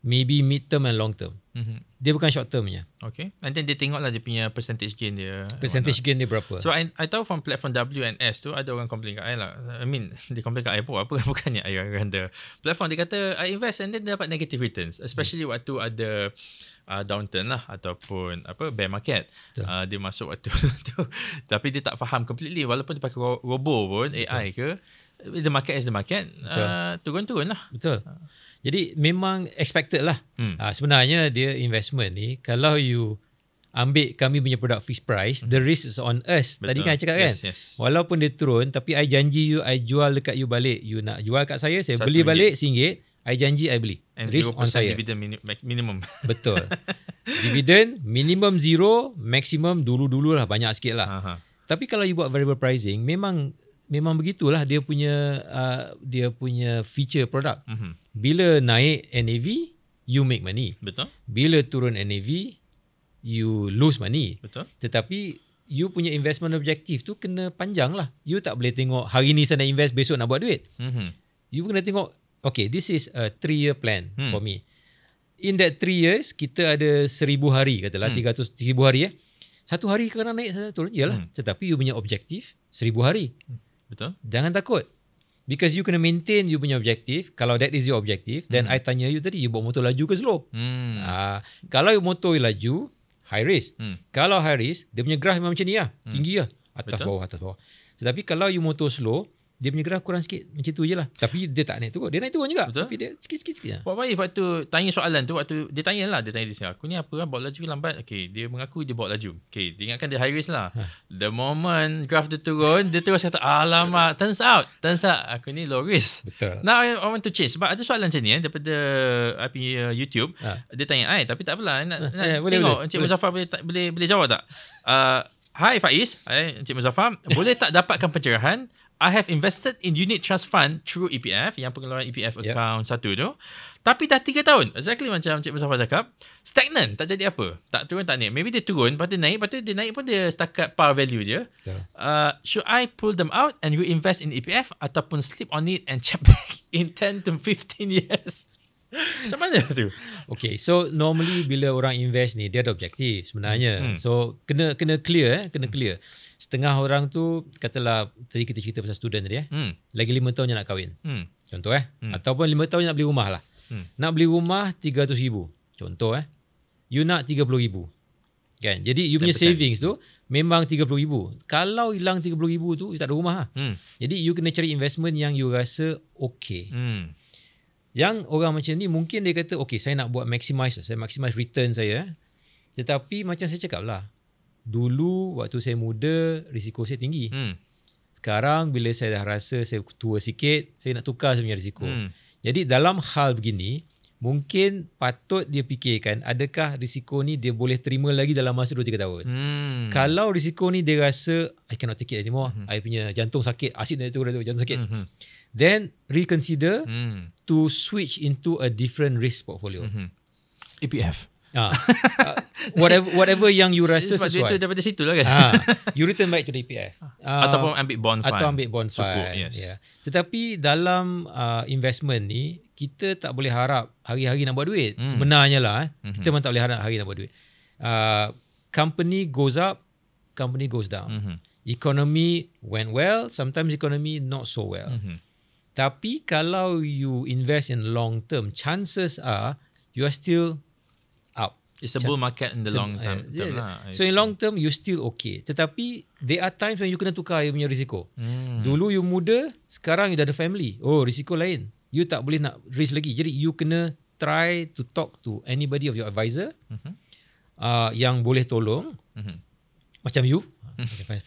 [SPEAKER 2] maybe mid term and long term. Mm-hmm. Dia bukan short term termnya.
[SPEAKER 1] Okay. And then dia tengok lah dia punya percentage gain dia. Percentage gain dia berapa. So I I tahu from platform W and S tu ada orang complain kat I lah. I mean, dia complain kat I pun apa. Bukannya I orang the platform. Dia kata, I invest and then dia dapat negative returns. Especially yes. waktu ada uh, downturn lah. Ataupun apa bear market. Uh, dia masuk waktu tu. Tapi dia tak faham completely. Walaupun dia pakai ro- robo pun, Betul. AI ke. The market is the market. Uh, turun-turun
[SPEAKER 2] lah. Betul. Uh. Jadi memang expected lah. Hmm. Uh, sebenarnya dia investment ni kalau you ambil kami punya produk fixed price, hmm. the risk is on us. Betul. Tadi kan saya cakap yes, kan? Yes. Walaupun dia turun tapi I janji you I jual dekat you balik. You nak jual kat saya, saya Satu beli balik RM1. I janji I beli. And risk on saya.
[SPEAKER 1] Dividend minimum.
[SPEAKER 2] Betul. dividend minimum zero, maximum dulu-dululah banyak sikit lah. Aha. Tapi kalau you buat variable pricing, memang memang begitulah dia punya uh, dia punya feature produk. Mm-hmm. Bila naik NAV, you make money. Betul. Bila turun NAV, you lose money. Betul. Tetapi you punya investment objektif tu kena panjang lah. You tak boleh tengok hari ni saya nak invest, besok nak buat duit. Mm-hmm. You kena tengok, okay, this is a three year plan mm. for me. In that three years, kita ada seribu hari katalah, hmm. tiga ratus ribu hari ya. Eh. Satu hari kena naik, satu turun, iyalah. Mm. Tetapi you punya objektif seribu hari. Hmm. Betul. Jangan takut. Because you kena maintain you punya objective. Kalau that is your objective, then hmm. I tanya you tadi, you bawa motor laju ke slow? Hmm. Uh, kalau motor you laju, high risk. Hmm. Kalau high risk, dia punya graph memang macam ni lah. Hmm. Tinggi lah. Atas Betul. bawah, atas bawah. Tetapi kalau you motor slow, dia punya gerah kurang sikit macam tu je lah tapi dia tak naik turun dia naik turun juga Betul? tapi dia sikit-sikit sikit
[SPEAKER 1] Pak Baif waktu tanya soalan tu waktu dia tanya lah dia tanya dia sini, aku ni apa kan bawa laju lambat Okey, dia mengaku dia bawa laju Okey, dia ingatkan dia high risk lah ha. the moment graph dia turun dia terus kata alamak turns out turns out aku ni low risk Betul. now I, I want to chase. sebab ada soalan macam ni eh, daripada api uh, YouTube ha. dia tanya ai tapi tak apalah nak, ha. nak yeah, boleh, tengok boleh, Encik boleh. boleh, boleh, boleh jawab tak uh, Hai Faiz, Hai Encik Muzaffar, boleh tak dapatkan pencerahan I have invested in unit trust fund through EPF yang pengeluaran EPF yep. Ya. account satu tu. Tapi dah 3 tahun, exactly macam Cik Mustafa cakap, stagnant, tak jadi apa. Tak turun, tak naik. Maybe dia turun, lepas tu naik, lepas tu dia naik pun dia setakat par value dia. Ya. Yeah. Uh, should I pull them out and re-invest in EPF ataupun sleep on it and check back in 10 to
[SPEAKER 2] 15 years? macam mana tu? Okay, so normally bila orang invest ni, dia ada objektif sebenarnya. Hmm. hmm. So, kena kena clear eh, kena hmm. clear. Hmm setengah orang tu katalah tadi kita cerita pasal student tadi eh. Hmm. Lagi lima tahun nak kahwin. Hmm. Contoh eh. Hmm. Ataupun lima tahun nak beli rumah lah. Hmm. Nak beli rumah 300,000. Contoh eh. You nak 30,000. Kan? Jadi you 10%. punya savings tu memang 30,000. Kalau hilang 30,000 tu you tak ada rumah lah. Hmm. Jadi you kena cari investment yang you rasa okay. Hmm. Yang orang macam ni mungkin dia kata okay saya nak buat maximize lah. saya maximize return saya eh. tetapi macam saya cakap lah dulu waktu saya muda risiko saya tinggi. Hmm. Sekarang bila saya dah rasa saya tua sikit, saya nak tukar saya punya risiko. Hmm. Jadi dalam hal begini, mungkin patut dia fikirkan adakah risiko ni dia boleh terima lagi dalam masa 2 3 tahun. Hmm. Kalau risiko ni dia rasa I cannot take it anymore, hmm. I punya jantung sakit, asid dah turun jantung sakit. Hmm, hmm. Then reconsider hmm. to switch into a different risk portfolio. Hmm. hmm. EPF. Ha. Uh, whatever whatever yang you rasa sesuai. Sebab daripada situ lah kan. Ha. You return back to the EPF. Uh, ah. Ataupun ambil bond fund. Atau ambil bond fund. Cukup, yes. Yeah. Tetapi dalam uh, investment ni, kita tak boleh harap hari-hari nak buat duit. Hmm. Sebenarnya lah. Eh. hmm Kita memang tak boleh harap hari nak buat duit. Uh, company goes up, company goes down. hmm Economy went well, sometimes economy not so well. Mm-hmm. Tapi kalau you invest in long term, chances are you are still It's a bull market in the long eh, term. Yeah, term yeah, lah. So in long term you still okay. Tetapi there are times when you kena tukar you punya risiko. Hmm. Dulu you muda, sekarang you dah ada family. Oh, risiko lain. You tak boleh nak risk lagi. Jadi you kena try to talk to anybody of your advisor uh-huh. uh, yang boleh tolong. Uh-huh. Macam you,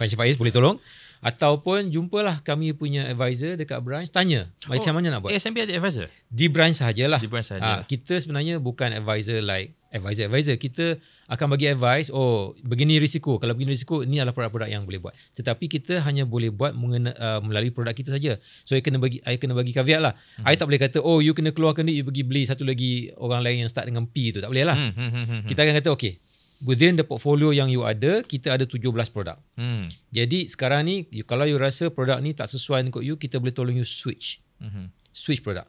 [SPEAKER 2] financial advisor boleh tolong. Ataupun jumpalah kami punya advisor dekat branch, tanya macam oh, mana nak buat. ASMB ada advisor? Di branch sahajalah. Di branch sahajalah. Uh, kita sebenarnya bukan advisor like advisor. Advisor kita akan bagi advice, oh begini risiko. Kalau begini risiko, ni adalah produk-produk yang boleh buat. Tetapi kita hanya boleh buat mengena, uh, melalui produk kita saja. So, saya kena bagi saya kena bagi caveat lah. Saya hmm tak boleh kata, oh you kena keluarkan duit, you pergi beli satu lagi orang lain yang start dengan P tu. Tak boleh lah. Mm-hmm. Kita akan kata, okay. Within the portfolio yang you ada, kita ada 17 produk. Mm. Jadi sekarang ni, kalau you rasa produk ni tak sesuai dengan you, kita boleh tolong you switch. hmm Switch produk.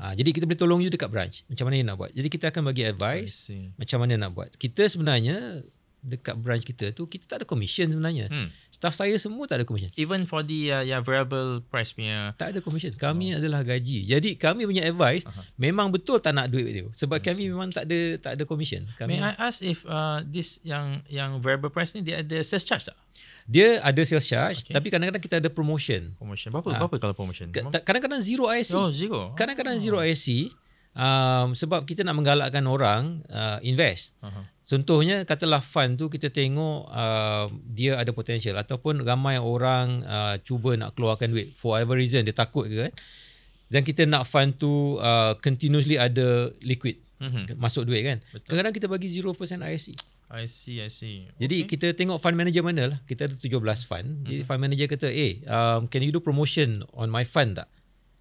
[SPEAKER 2] Ha, jadi kita boleh tolong you dekat branch. Macam mana you nak buat. Jadi kita akan bagi advice. Macam mana nak buat. Kita sebenarnya dekat branch kita tu kita tak ada commission sebenarnya. Hmm. Staff saya semua tak ada commission. Even for the uh, yeah, variable price punya. Tak ada commission. Kami oh. adalah gaji. Jadi kami punya advice uh-huh. memang betul tak nak duit dia. sebab kami memang tak ada tak ada commission. Kami May I
[SPEAKER 1] ask if uh, this yang yang variable price ni dia ada surcharge tak?
[SPEAKER 2] Dia ada sales charge okay. tapi kadang-kadang kita ada promotion. Promotion. Berapa? Ha. Berapa kalau promotion? Kadang-kadang zero ISC. Oh, zero. Kadang-kadang oh. zero ISC. Um, sebab kita nak menggalakkan orang uh, invest. Uh-huh. Contohnya katalah fund tu kita tengok uh, dia ada potential ataupun ramai orang uh, cuba nak keluarkan duit for whatever reason dia takut ke kan. Dan kita nak fund tu uh, continuously ada liquid uh-huh. masuk duit kan. Betul. Kadang-kadang kita bagi 0% ISC. I see, I see. Jadi okay. kita tengok fund manager mana lah. Kita ada 17 fund. Mm-hmm. Jadi fund manager kata, eh, um, can you do promotion on my fund tak?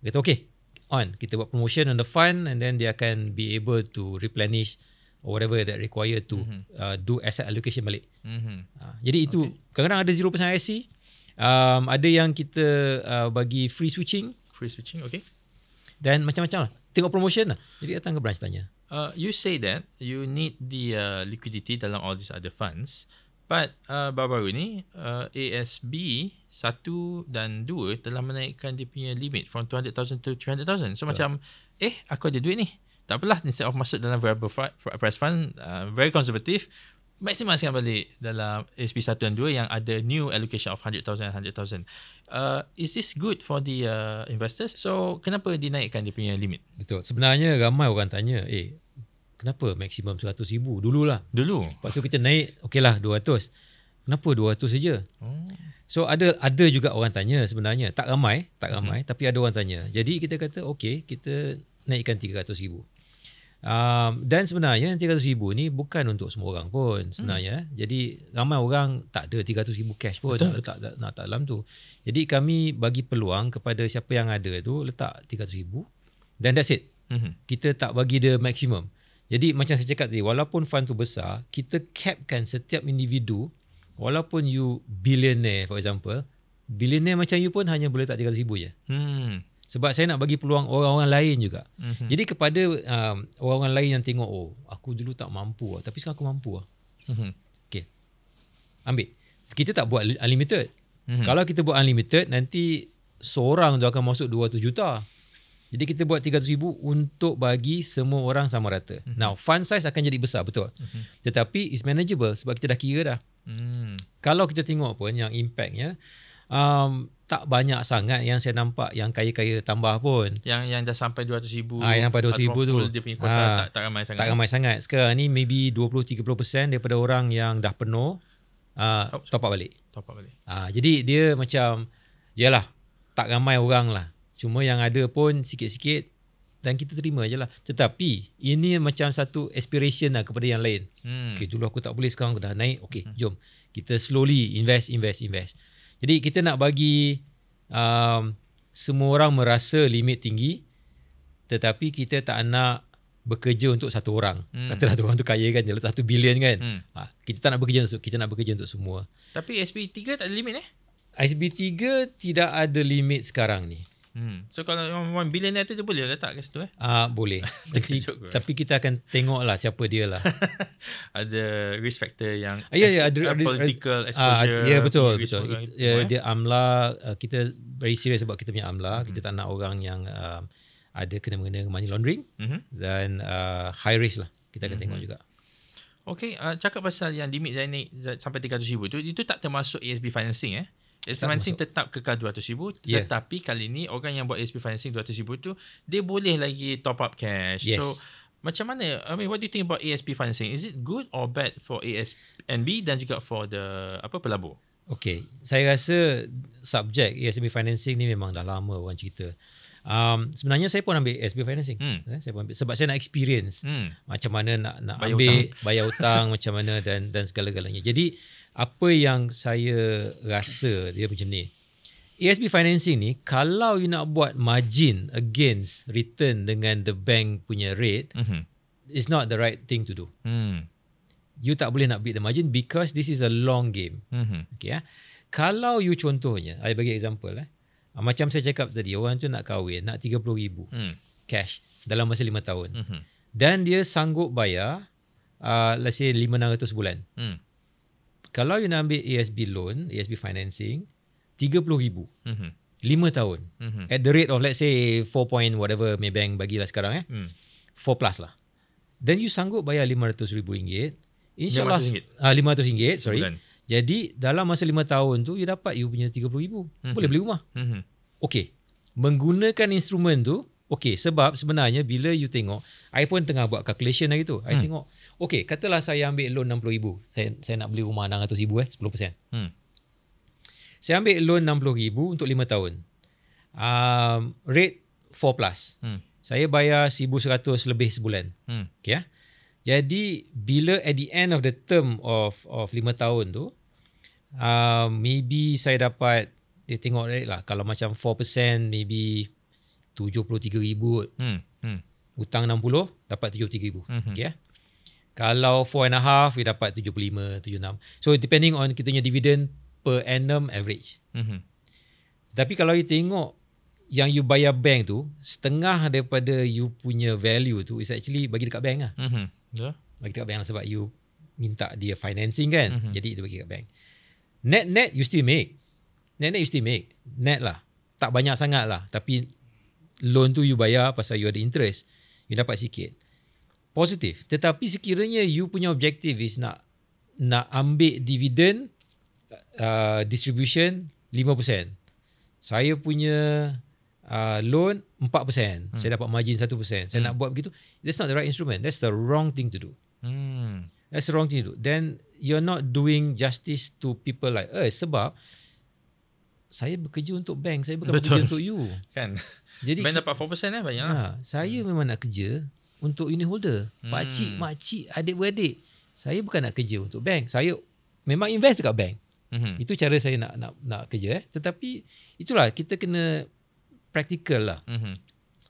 [SPEAKER 2] Kita okay, on. Kita buat promotion on the fund and then they akan be able to replenish or whatever that require to mm-hmm. uh, do asset allocation balik. Mm-hmm. Uh, jadi itu, okay. kadang-kadang ada 0% IC. Um, ada yang kita uh, bagi free switching. Free switching, okay. Dan macam-macam lah. Tengok promotion lah. Jadi datang ke branch tanya.
[SPEAKER 1] Uh, you say that you need the uh, liquidity dalam all these other funds. But uh, baru-baru ni, uh, ASB 1 dan 2 telah menaikkan dia punya limit from 200,000 to 300,000. So, so macam, eh aku ada duit ni. Tak apalah, instead of masuk dalam variable price fund, uh, very conservative, maksimalkan balik dalam SP1 dan 2 yang ada new allocation of 100,000 and
[SPEAKER 2] 100,000. Uh, is this good for the uh, investors? So, kenapa dinaikkan dia punya limit? Betul. Sebenarnya ramai orang tanya, eh, kenapa maksimum 100,000? Dululah. Dulu? Lepas tu kita naik, okeylah 200. Kenapa 200 saja? Hmm. So, ada ada juga orang tanya sebenarnya. Tak ramai, tak ramai. Hmm. Tapi ada orang tanya. Jadi, kita kata, okey, kita naikkan 300,000. Um, dan sebenarnya RM300,000 ni bukan untuk semua orang pun sebenarnya. Hmm. Jadi ramai orang tak ada RM300,000 cash pun Betul. nak letak nak, nak, dalam tu. Jadi kami bagi peluang kepada siapa yang ada tu letak RM300,000 dan that's it. Hmm. Kita tak bagi dia maksimum. Jadi macam saya cakap tadi, walaupun fund tu besar, kita capkan setiap individu, walaupun you billionaire for example, billionaire macam you pun hanya boleh letak RM300,000 je. Hmm sebab saya nak bagi peluang orang-orang lain juga. Mm-hmm. Jadi kepada um, orang-orang lain yang tengok oh aku dulu tak mampu lah, tapi sekarang aku mampu lah. Mm-hmm. Okay. Ambil. Kita tak buat unlimited. Mm-hmm. Kalau kita buat unlimited nanti seorang tu akan masuk 200 juta. Jadi kita buat 300 ribu untuk bagi semua orang sama rata. Mm-hmm. Now fund size akan jadi besar betul. Mm-hmm. Tetapi is manageable sebab kita dah kira dah. Mm. Kalau kita tengok pun yang impactnya um, tak banyak sangat yang saya nampak yang kaya-kaya tambah pun. Yang yang dah sampai 200,000.
[SPEAKER 1] Ah yang sampai 200,000 tu. Dia punya kuota ha, ah, tak tak ramai sangat. Tak ramai
[SPEAKER 2] sangat. Sekarang ni maybe 20-30% daripada orang yang dah penuh uh, oh, top up balik. Top up balik. Ah jadi dia macam yalah tak ramai orang lah. Cuma yang ada pun sikit-sikit dan kita terima je lah. Tetapi ini macam satu aspiration lah kepada yang lain. Hmm. Okay, dulu aku tak boleh sekarang aku dah naik. Okay, hmm. jom. Kita slowly invest, invest, invest. Jadi kita nak bagi um, semua orang merasa limit tinggi tetapi kita tak nak bekerja untuk satu orang. Hmm. Katalah tu orang tu kaya kan, dalam satu bilion kan. Hmm. Ha, kita tak nak bekerja untuk kita nak bekerja untuk semua.
[SPEAKER 1] Tapi SB3 tak ada limit eh?
[SPEAKER 2] SB3 tidak ada limit sekarang ni.
[SPEAKER 1] Hmm. So kalau orang um, bilionaire tu dia boleh letak kat situ eh?
[SPEAKER 2] Ah uh, boleh. tapi, tapi kita akan tengok lah siapa dia lah. ada risk factor yang uh, yeah, yeah, ya, ya, ada, ada, political exposure. Uh, ya yeah, betul betul. Orang It, orang ya, yeah, itu, dia amla uh, kita very serious about kita punya amla. Hmm. Kita tak nak orang yang uh, ada kena mengena money laundering hmm. dan uh, high risk lah. Kita akan hmm. tengok juga.
[SPEAKER 1] Okay, uh, cakap pasal yang limit dynamic sampai 300,000 tu itu tak termasuk ASB financing eh? SP tak financing masuk. tetap kekal RM200,000 yeah. tetapi kali ni orang yang buat SP financing RM200,000 tu dia boleh lagi top up cash. Yes. So macam mana, I mean what do you think about ASP financing? Is it good or bad
[SPEAKER 2] for ASNB dan juga for the apa pelabur? Okay, saya rasa subjek ASB financing ni memang dah lama orang cerita. Um, sebenarnya saya pun ambil ASB financing. Hmm. Eh, saya pun ambil sebab saya nak experience hmm. macam mana nak nak bayar ambil hutang. bayar hutang macam mana dan dan segala-galanya. Jadi apa yang saya rasa dia macam ni. ESB financing ni kalau you nak buat margin against return dengan the bank punya rate, mm-hmm. it's not the right thing to do. Mm. You tak boleh nak beat the margin because this is a long game. Mm-hmm. Okay, eh? Kalau you contohnya, saya bagi example. Eh? Ah, macam saya cakap tadi, orang tu nak kahwin, nak RM30,000 mm. cash dalam masa lima tahun. Mm-hmm. Dan dia sanggup bayar uh, let's say RM5,600 bulan. Mm kalau you nak ambil ASB loan, ASB financing, RM30,000. Mm-hmm. 5 tahun. Mm-hmm. At the rate of let's say four point whatever Maybank bagilah sekarang eh. Mm. 4 plus lah. Then you sanggup bayar RM500,000. InsyaAllah. RM500,000. Uh, RM500,000 sorry. Sebulan. Jadi dalam masa lima tahun tu you dapat you punya RM30,000. Mm-hmm. Boleh beli rumah. Mm-hmm. Okay. Menggunakan instrumen tu, Okey, sebab sebenarnya bila you tengok, I pun tengah buat calculation hari tu. I hmm. tengok, okey, katalah saya ambil loan RM60,000. Saya, saya nak beli rumah RM600,000 eh, 10%. Hmm. Saya ambil loan RM60,000 untuk 5 tahun. Um, rate 4 plus. Hmm. Saya bayar RM1,100 lebih sebulan. Hmm. Okay, eh? Ya. Jadi, bila at the end of the term of of 5 tahun tu, um, maybe saya dapat, dia tengok rate lah, kalau macam 4%, maybe RM73,000. Hmm, hmm. Hutang hmm. 60 dapat RM73,000. Hmm. Okay, eh? Kalau 4.5, dia dapat RM75,000, 76 So, depending on kita punya dividend per annum average. Hmm. Tapi kalau you tengok yang you bayar bank tu, setengah daripada you punya value tu is actually bagi dekat bank lah. Hmm. Bagi dekat bank lah sebab you minta dia financing kan. Hmm. Jadi, dia bagi dekat bank. Net-net, you still make. Net-net, you still make. Net lah. Tak banyak sangat lah. Tapi loan tu you bayar pasal you ada interest, you dapat sikit. Positif. Tetapi sekiranya you punya objektif is nak nak ambil dividen uh, distribution 5%. Saya punya uh, loan 4%. Hmm. Saya dapat margin 1%. Saya hmm. nak buat begitu. That's not the right instrument. That's the wrong thing to do.
[SPEAKER 3] Hmm.
[SPEAKER 2] That's the wrong thing to do. Then you're not doing justice to people like us sebab saya bekerja untuk bank. Saya bukan Betul. bekerja untuk you. Kan? Jadi Bank
[SPEAKER 1] dapat 4% eh banyak lah. ha,
[SPEAKER 2] Saya hmm. memang nak kerja untuk unit holder. Makcik, hmm. makcik, adik-beradik. Saya bukan nak kerja untuk bank. Saya memang invest dekat bank. hmm Itu cara saya nak nak nak kerja eh. Tetapi itulah kita kena practical lah. hmm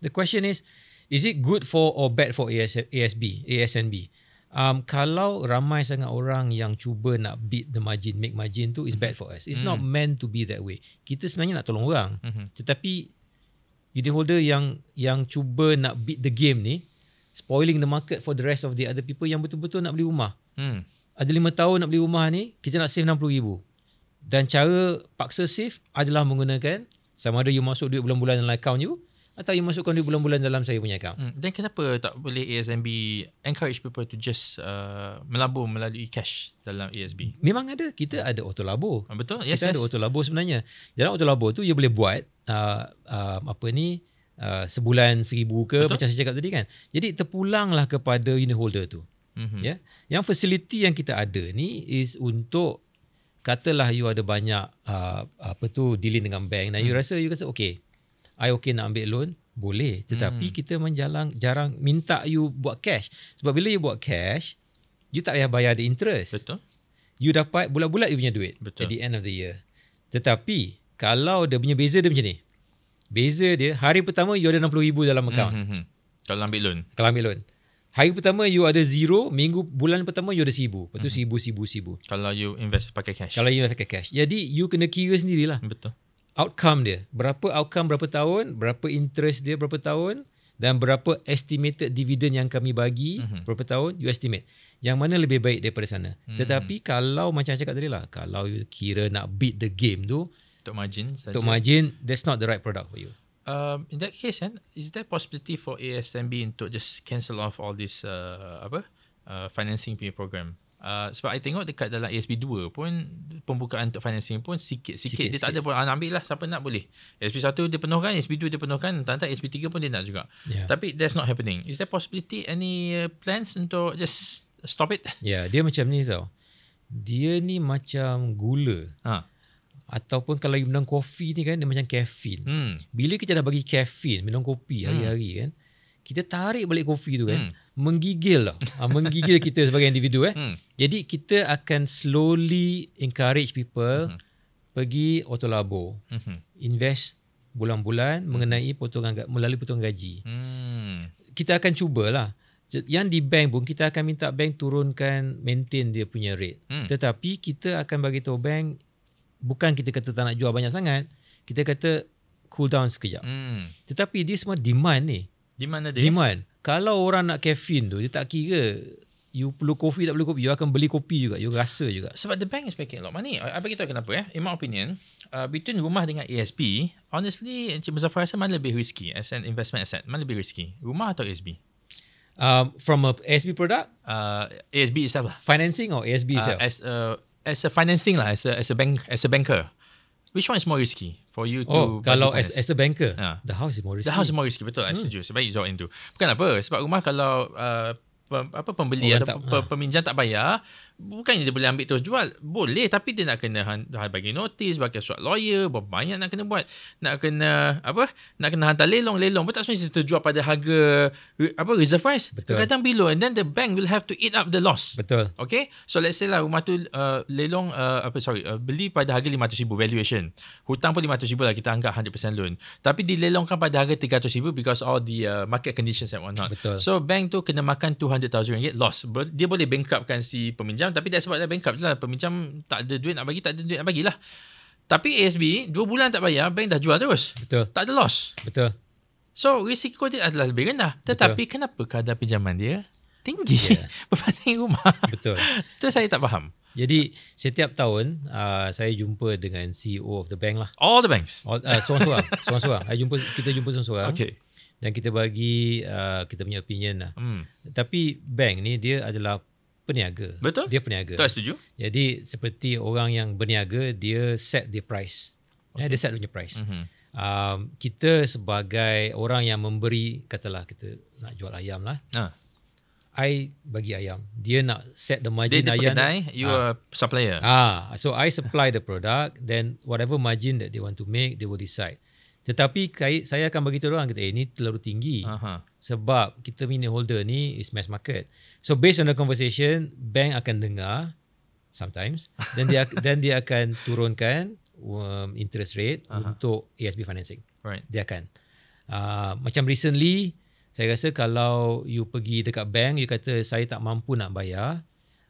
[SPEAKER 2] The question is is it good for or bad for AS, ASB, ASNB? Um kalau ramai sangat orang yang cuba nak beat the margin, make margin tu is mm-hmm. bad hmm. for us. It's mm-hmm. not meant to be that way. Kita sebenarnya nak tolong orang. Mm-hmm. Tetapi unit holder yang yang cuba nak beat the game ni spoiling the market for the rest of the other people yang betul-betul nak beli rumah. Hmm. Ada lima tahun nak beli rumah ni, kita nak save 60,000. Dan cara paksa save adalah menggunakan sama ada you masuk duit bulan-bulan dalam account you atau you masukkan duit bulan-bulan dalam saya punya account. Hmm.
[SPEAKER 1] Then kenapa tak boleh ASMB encourage people to just uh, melabur melalui
[SPEAKER 2] cash dalam ASB? Memang ada. Kita ada auto labur. Ah, betul. Yes, kita yes. ada auto labur sebenarnya. Dalam auto labur tu you boleh buat uh, uh, apa ni uh, sebulan seribu ke Betul. macam saya cakap tadi kan. Jadi terpulanglah kepada unit holder tu. Mm-hmm. Ya. Yeah? Yang facility yang kita ada ni is untuk katalah you ada banyak uh, apa tu dealing dengan bank dan mm. you mhm. rasa you rasa okay I okay nak ambil loan boleh tetapi mm. kita menjalang jarang minta you buat cash sebab bila you buat cash you tak payah bayar the interest betul you dapat bulat-bulat you punya duit betul. at the end of the year tetapi kalau dia punya beza dia macam ni. Beza dia hari pertama you ada 60000 dalam hmm, account. Hmm, hmm, hmm. Kalau ambil loan. Kalau ambil loan. Hari pertama you ada zero, minggu bulan pertama you ada seibu. Lepas tu hmm. seibu, seibu, seibu. Kalau you invest pakai cash. Kalau you invest pakai cash. Jadi you kena kira sendirilah. Betul. Outcome dia. Berapa outcome berapa tahun, berapa interest dia berapa tahun dan berapa estimated dividend yang kami bagi mm-hmm. berapa tahun, you estimate. Yang mana lebih baik daripada sana. Mm-hmm. Tetapi kalau macam cakap tadi lah, kalau you kira nak beat the game tu, Tok Majin. Sahaja. Tok Majin, that's not the right product for you.
[SPEAKER 1] Um, in that case, and eh, is there possibility for ASMB to just cancel off all this uh, apa uh, financing punya program? Uh, sebab I tengok dekat dalam ASB 2 pun pembukaan untuk financing pun sikit-sikit. sikit Dia tak ada pun. Ah, ambil lah siapa nak boleh. ASB 1 dia penuhkan, ASB 2 dia penuhkan. Tentang ASB 3 pun dia nak juga. Yeah. Tapi
[SPEAKER 2] that's not happening.
[SPEAKER 1] Is there possibility any uh, plans untuk just stop it?
[SPEAKER 2] yeah, dia macam ni tau. Dia ni macam gula. Ha ataupun kalau you minum kopi ni kan dia macam kafein. Hmm. Bila kita dah bagi kafein minum kopi hmm. hari-hari kan kita tarik balik kopi tu kan hmm. menggigil lah. Ha, menggigil kita sebagai individu eh. Hmm. Jadi kita akan slowly encourage people hmm. pergi otolabo. Hmm. Invest bulan-bulan hmm. mengenai potongan melalui potongan gaji. Hmm. Kita akan cubalah. Yang di bank pun kita akan minta bank turunkan maintain dia punya rate. Hmm. Tetapi kita akan bagi tahu bank bukan kita kata tak nak jual banyak sangat kita kata cool down sekejap hmm. tetapi dia semua demand ni demand ada demand kalau orang nak caffeine tu dia tak kira you perlu kopi tak perlu kopi you akan beli kopi juga you rasa juga sebab the bank is making a lot money I, I beritahu kenapa ya eh? in my opinion uh, between rumah
[SPEAKER 1] dengan ASB honestly Encik Muzaffar rasa mana lebih risky as an investment asset mana lebih risky rumah atau ASB um, from a ASB product uh, ASB itself lah financing or ASB itself uh, as a as a financing lah, as a as a bank as a banker, which one is more risky for you to? Oh, kalau as as
[SPEAKER 2] a banker, yeah, the house is more risky. The house is more risky betul. Hmm. I setuju.
[SPEAKER 1] Sebab itu jauh into. Bukan apa. Sebab rumah kalau uh, apa pembeli oh, atau tak, ha. peminjam ha. tak bayar bukan dia boleh ambil terus jual boleh tapi dia nak kena dah bagi notis bagi surat lawyer berapa banyak nak kena buat nak kena apa nak kena hantar lelong lelong pun tak semestinya terjual pada harga apa reserve price betul. kadang below and then the bank will have to eat up the loss betul okay so let's say lah rumah tu uh, lelong uh, apa sorry uh, beli pada harga RM500,000 valuation hutang pun RM500,000 lah kita anggap 100% loan tapi dilelongkan pada harga RM300,000 because all the uh, market conditions and whatnot betul. so bank tu kena makan 200 100,000 ringgit loss. Dia boleh bankruptkan si peminjam tapi tak sebab dia bankrupt je lah. Peminjam tak ada duit nak bagi, tak ada duit nak bagilah. Tapi ASB 2 bulan tak bayar, bank dah jual terus. Betul. Tak ada loss. Betul. So risiko dia adalah lebih rendah. Tetapi Betul. kenapa
[SPEAKER 2] kadar pinjaman dia
[SPEAKER 1] tinggi yeah. berbanding rumah? Betul. Itu saya tak faham.
[SPEAKER 2] Jadi setiap tahun uh, saya jumpa dengan CEO of the bank lah. All the banks. All, uh, seorang-seorang. seorang-seorang. kita jumpa seorang-seorang. Okay dan kita bagi uh, kita punya opinion lah. Hmm. Tapi bank ni dia adalah peniaga. Betul. Dia peniaga. Tak setuju. Jadi seperti orang yang berniaga, dia set the price. Eh, okay. dia set punya price. Mm-hmm. Um, kita sebagai orang yang memberi, katalah kita nak jual ayam lah. Ha. I bagi ayam. Dia nak set the margin dia ayam. Dia di you ha. are supplier. Ah, So I supply the product, then whatever margin that they want to make, they will decide. Tetapi saya akan bagi tahu orang kata eh terlalu tinggi. Aha. Sebab kita mini holder ni is mass market. So based on the conversation, bank akan dengar sometimes then dia then dia akan turunkan um, interest rate Aha. untuk ASB financing. Right. Dia akan. Uh, macam recently saya rasa kalau you pergi dekat bank you kata saya tak mampu nak bayar,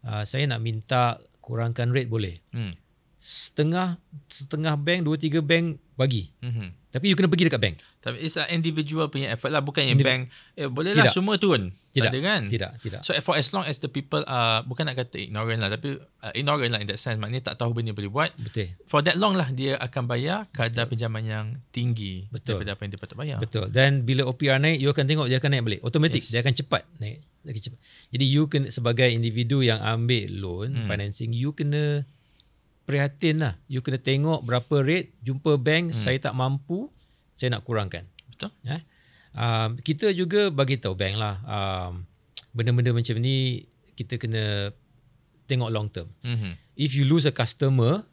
[SPEAKER 2] uh, saya nak minta kurangkan rate boleh. Hmm. Setengah setengah bank dua tiga bank bagi. Mhm. Tapi you kena pergi dekat bank. Tapi
[SPEAKER 1] it's an individual punya effort lah. Bukan yang Indiv- bank. Eh, boleh lah semua turun. Tidak. Tidak. kan? Tidak, tidak. So for as long as the people are, bukan nak kata ignorant lah. Tapi uh, ignorant lah in that sense. Maknanya tak tahu benda boleh buat. Betul. For that long lah dia akan bayar kadar
[SPEAKER 2] Betul. pinjaman yang tinggi. Betul. Daripada apa yang dia patut bayar. Betul. Then bila OPR naik, you akan tengok dia akan naik balik. Automatic. Yes. Dia akan cepat naik. Lagi cepat. Jadi you kena sebagai individu yang ambil loan, hmm. financing, you kena prihatin lah. You kena tengok berapa rate, jumpa bank, hmm. saya tak mampu, saya nak kurangkan. Betul. Eh? Um, kita juga bagi tahu bank lah, um, benda-benda macam ni, kita kena tengok long term. Mm-hmm. If you lose a customer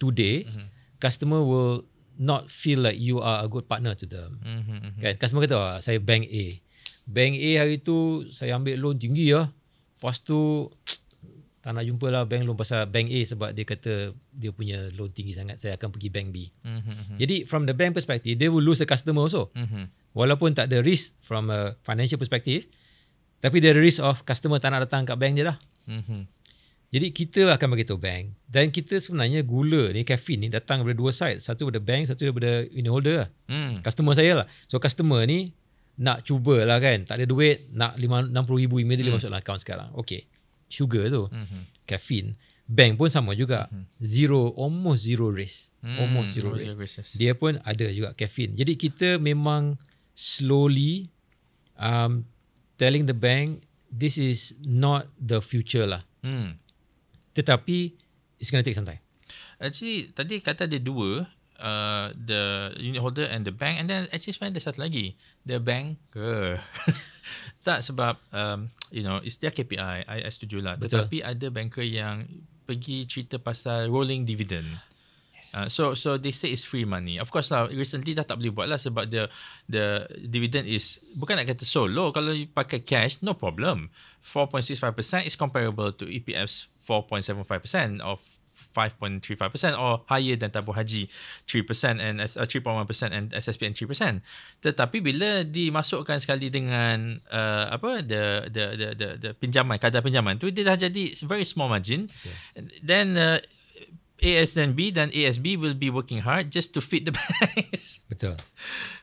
[SPEAKER 2] today, mm-hmm. customer will not feel like you are a good partner to them. Mm-hmm. mm-hmm. Kan? Customer kata, oh, saya bank A. Bank A hari tu, saya ambil loan tinggi lah. Lepas tu, tak nak jumpa lah bank loan pasal bank A sebab dia kata dia punya loan tinggi sangat saya akan pergi bank B mm-hmm. jadi from the bank perspective they will lose a customer also mm-hmm. walaupun tak ada risk from a financial perspective tapi there risk of customer tak nak datang kat bank je lah mm-hmm. jadi kita akan bagi tahu bank dan kita sebenarnya gula ni caffeine ni datang dari dua side satu daripada bank satu daripada unit holder lah. mm. customer saya lah so customer ni nak cubalah kan tak ada duit nak 60 ribu immediately mm. masuk dalam account sekarang okay sugar tu mm-hmm. kafein bank pun sama juga mm-hmm. zero almost zero risk mm, almost zero, zero risk yes. dia pun ada juga kafein jadi kita memang slowly um telling the bank this is not the future lah mm. tetapi it's going to take some time
[SPEAKER 1] actually tadi kata ada dua uh, the unit holder and the bank and then actually sebenarnya ada satu lagi the
[SPEAKER 2] banker
[SPEAKER 1] tak sebab um, you know it's their KPI I, I setuju lah Betul. tetapi ada banker yang pergi cerita pasal rolling dividend Uh, so so they say it's free money. Of course lah, recently dah tak boleh buat lah sebab the the dividend is bukan nak kata so low. Kalau you pakai cash, no problem. 4.65% is comparable to EPF's 4.75% of 5.35% or higher than tabung haji 3% and uh, 3.1% and and 3%. Tetapi bila dimasukkan sekali dengan uh, apa the, the the the the pinjaman kadar pinjaman tu dia dah jadi very small margin. Okay. Then uh, ASNB dan ASB will be working hard just to fit the
[SPEAKER 2] banks. Betul.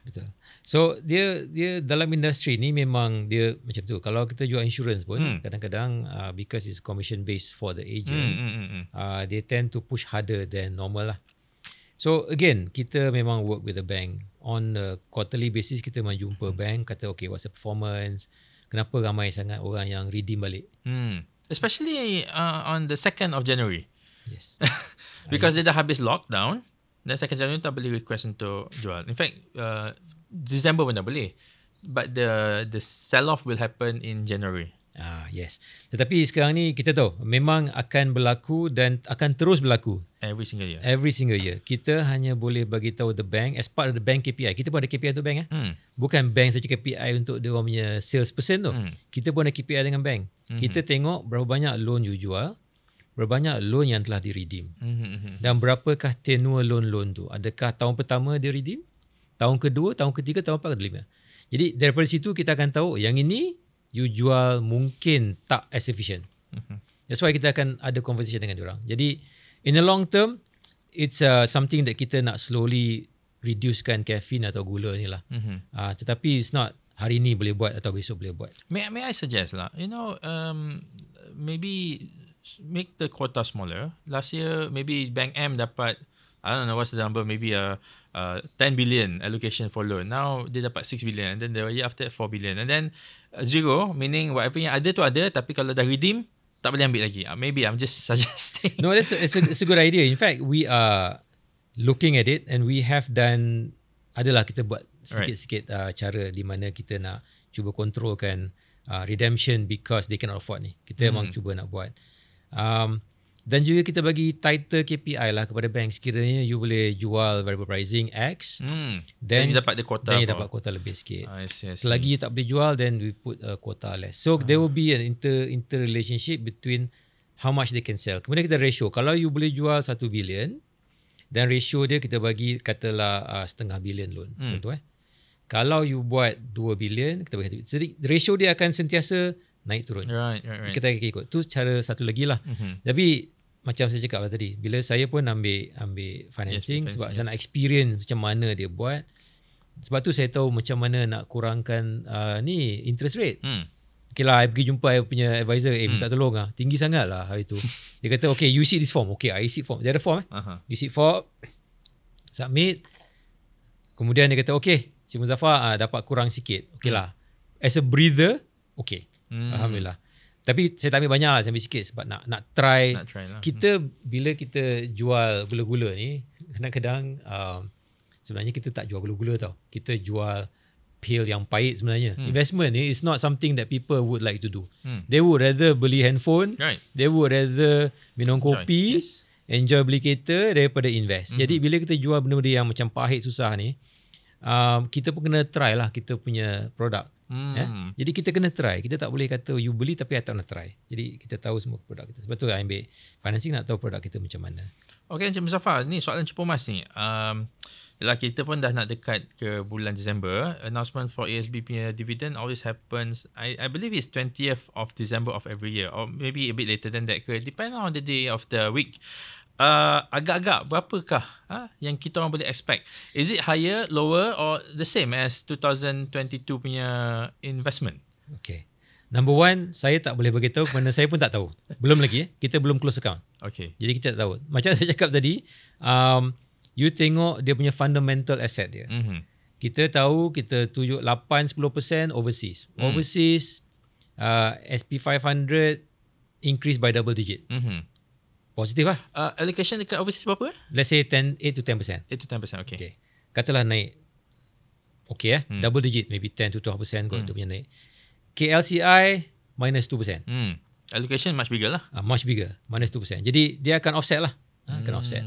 [SPEAKER 2] Betul. So dia dia dalam industri ni memang dia macam tu. Kalau kita jual insurance pun hmm. kadang-kadang uh, because it's commission based for the agent, hmm, hmm, hmm, hmm. Uh, they tend to push harder than normal lah. So again kita memang work with the bank on a quarterly basis kita menjumpa hmm. bank kata okay what's the performance, kenapa ramai sangat orang yang redeem balik.
[SPEAKER 3] Hmm.
[SPEAKER 1] Especially uh, on the 2nd of January. Yes. because dia dah habis lockdown. Dan second January tak boleh request untuk jual. In fact, uh, Disember pun dah boleh. But the the
[SPEAKER 2] sell-off will happen in January. Ah yes. Tetapi sekarang ni kita tahu memang akan berlaku dan akan terus berlaku. Every single year. Every single year. Kita hanya boleh bagi tahu the bank as part of the bank KPI. Kita pun ada KPI tu bank eh. Hmm. Bukan bank saja KPI untuk dia orang punya sales person tu. Hmm. Kita pun ada KPI dengan bank. Hmm. Kita tengok berapa banyak loan you jual. Berapa banyak loan yang telah di redeem. Hmm. hmm, hmm, hmm. Dan berapakah tenure loan-loan tu? Adakah tahun pertama dia redeem? tahun kedua, tahun ketiga, tahun keempat, tahun kelima. Jadi daripada situ kita akan tahu yang ini you jual mungkin tak as efficient. Mhm. That's why kita akan ada conversation dengan orang. Jadi in the long term, it's uh, something that kita nak slowly reducekan caffeine atau gula ni lah. Mm-hmm. Uh, tetapi it's not hari ni boleh buat atau besok boleh buat.
[SPEAKER 1] May, may I suggest lah, you know, um, maybe make the quota smaller. Last year, maybe Bank M dapat, I don't know what's the number, maybe a uh, uh, 10 billion allocation for loan. Now, dia dapat 6 billion. And then, the year after, 4 billion. And then, uh, zero, meaning whatever yang ada tu ada, tapi kalau dah redeem, tak boleh ambil lagi. Uh, maybe I'm just
[SPEAKER 2] suggesting. No, that's a, it's, a, it's a good idea. In fact, we are looking at it and we have done, adalah kita buat sikit-sikit uh, cara di mana kita nak cuba kontrolkan uh, redemption because they cannot afford ni. Kita hmm. memang cuba nak buat. Um, dan juga kita bagi title KPI lah kepada bank sekiranya you boleh jual variable pricing X hmm. then, you dapat the quota then you dapat quota lebih sikit. I see, I see. Selagi you tak boleh jual then we put a quota less. So hmm. there will be an inter inter relationship between how much they can sell. Kemudian kita ratio. Kalau you boleh jual 1 billion, dan ratio dia kita bagi katalah uh, setengah billion loan. Hmm. Contoh eh. Kalau you buat 2 billion, kita bagi Jadi ratio dia akan sentiasa naik turun. Right, right, right. Kita kaki ikut. Tu cara satu lagi lah. Mm-hmm. Tapi macam saya cakap lah tadi, bila saya pun ambil ambil financing yes, sebab yes. saya nak experience macam mana dia buat. Sebab tu saya tahu macam mana nak kurangkan uh, ni interest rate. Hmm. Okay lah, I pergi jumpa saya punya advisor, eh hmm. minta tolong lah. Tinggi sangat lah hari tu. dia kata, okay, you see this form. Okay, I see form. Dia ada form eh. Uh-huh. You see form, submit. Kemudian dia kata, okay, Cik Muzaffar uh, dapat kurang sikit. Okay hmm. lah. As a breather, okay. Hmm. Alhamdulillah. Tapi saya tak ambil banyak lah, saya ambil sikit sebab nak nak try. Nak try lah. Kita hmm. bila kita jual gula-gula ni, kadang-kadang um, sebenarnya kita tak jual gula-gula tau. Kita jual pil yang pahit sebenarnya. Hmm. Investment ni is not something that people would like to do. Hmm. They would rather beli handphone, right. they would rather minum kopi, enjoy, enjoy beli kereta daripada invest. Hmm. Jadi bila kita jual benda-benda yang macam pahit susah ni, um, kita pun kena try lah kita punya produk. Hmm. Ya? Jadi kita kena try. Kita tak boleh kata you beli tapi I tak nak try. Jadi kita tahu semua produk kita. Sebab tu I ambil financing nak tahu produk kita macam mana.
[SPEAKER 1] Okay Encik Mustafa, ni soalan cipu mas ni. Um, yalah, kita pun dah nak dekat ke bulan Disember. Announcement for ASB punya dividend always happens. I, I believe it's 20th of December of every year. Or maybe a bit later than that. Depend on the day of the week uh, agak-agak berapakah ha, yang kita orang boleh expect? Is it higher, lower or the same as 2022 punya investment?
[SPEAKER 3] Okay.
[SPEAKER 2] Number one, saya tak boleh bagi tahu kerana saya pun tak tahu. Belum lagi. Eh. Kita belum close account. Okay. Jadi kita tak tahu. Macam saya cakap tadi, um, you tengok dia punya fundamental asset dia. Mm-hmm. Kita tahu kita tujuk 8-10% overseas. Mm. Overseas, uh, SP500 increase by double digit. Mm-hmm. Positif lah.
[SPEAKER 1] Uh, allocation dekat overseas berapa?
[SPEAKER 2] Let's say 10, 8 to 10%. 8 to 10%, okay. okay. Katalah naik, okay eh, hmm. double digit, maybe 10 to 12% kot hmm. dia punya naik. KLCI, minus 2%. Hmm. Allocation much bigger lah. Uh, much bigger, minus 2%. Jadi dia akan offset lah. Ah, hmm. Akan offset.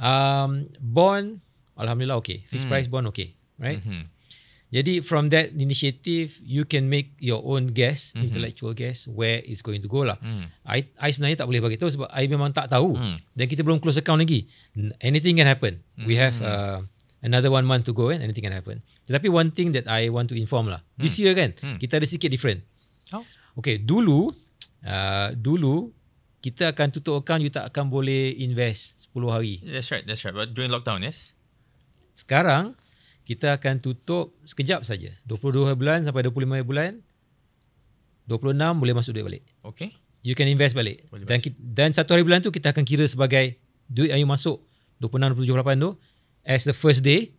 [SPEAKER 2] Um, bond, Alhamdulillah okay. Fixed hmm. price bond okay. Right? Hmm. Jadi from that initiative, you can make your own guess, mm-hmm. intellectual guess, where it's going to go lah. Mm. I, I sebenarnya tak boleh bagi tahu sebab I memang tak tahu. Mm. Dan kita belum close account lagi. Anything can happen. Mm-hmm. We hmm. have uh, another one month to go and anything can happen. Tetapi one thing that I want to inform lah. Mm. This year kan, mm. kita ada sikit different. How? Oh. Okay, dulu, uh, dulu, kita akan tutup account, you tak akan boleh invest 10 hari.
[SPEAKER 1] That's right, that's right. But during lockdown, yes?
[SPEAKER 2] Sekarang, kita akan tutup sekejap saja. 22 bulan sampai 25 bulan. 26 boleh masuk duit balik. Okay. You can invest balik. Boleh dan, balik. dan satu hari bulan tu kita akan kira sebagai duit yang you masuk 26, 27, 28 tu as the first day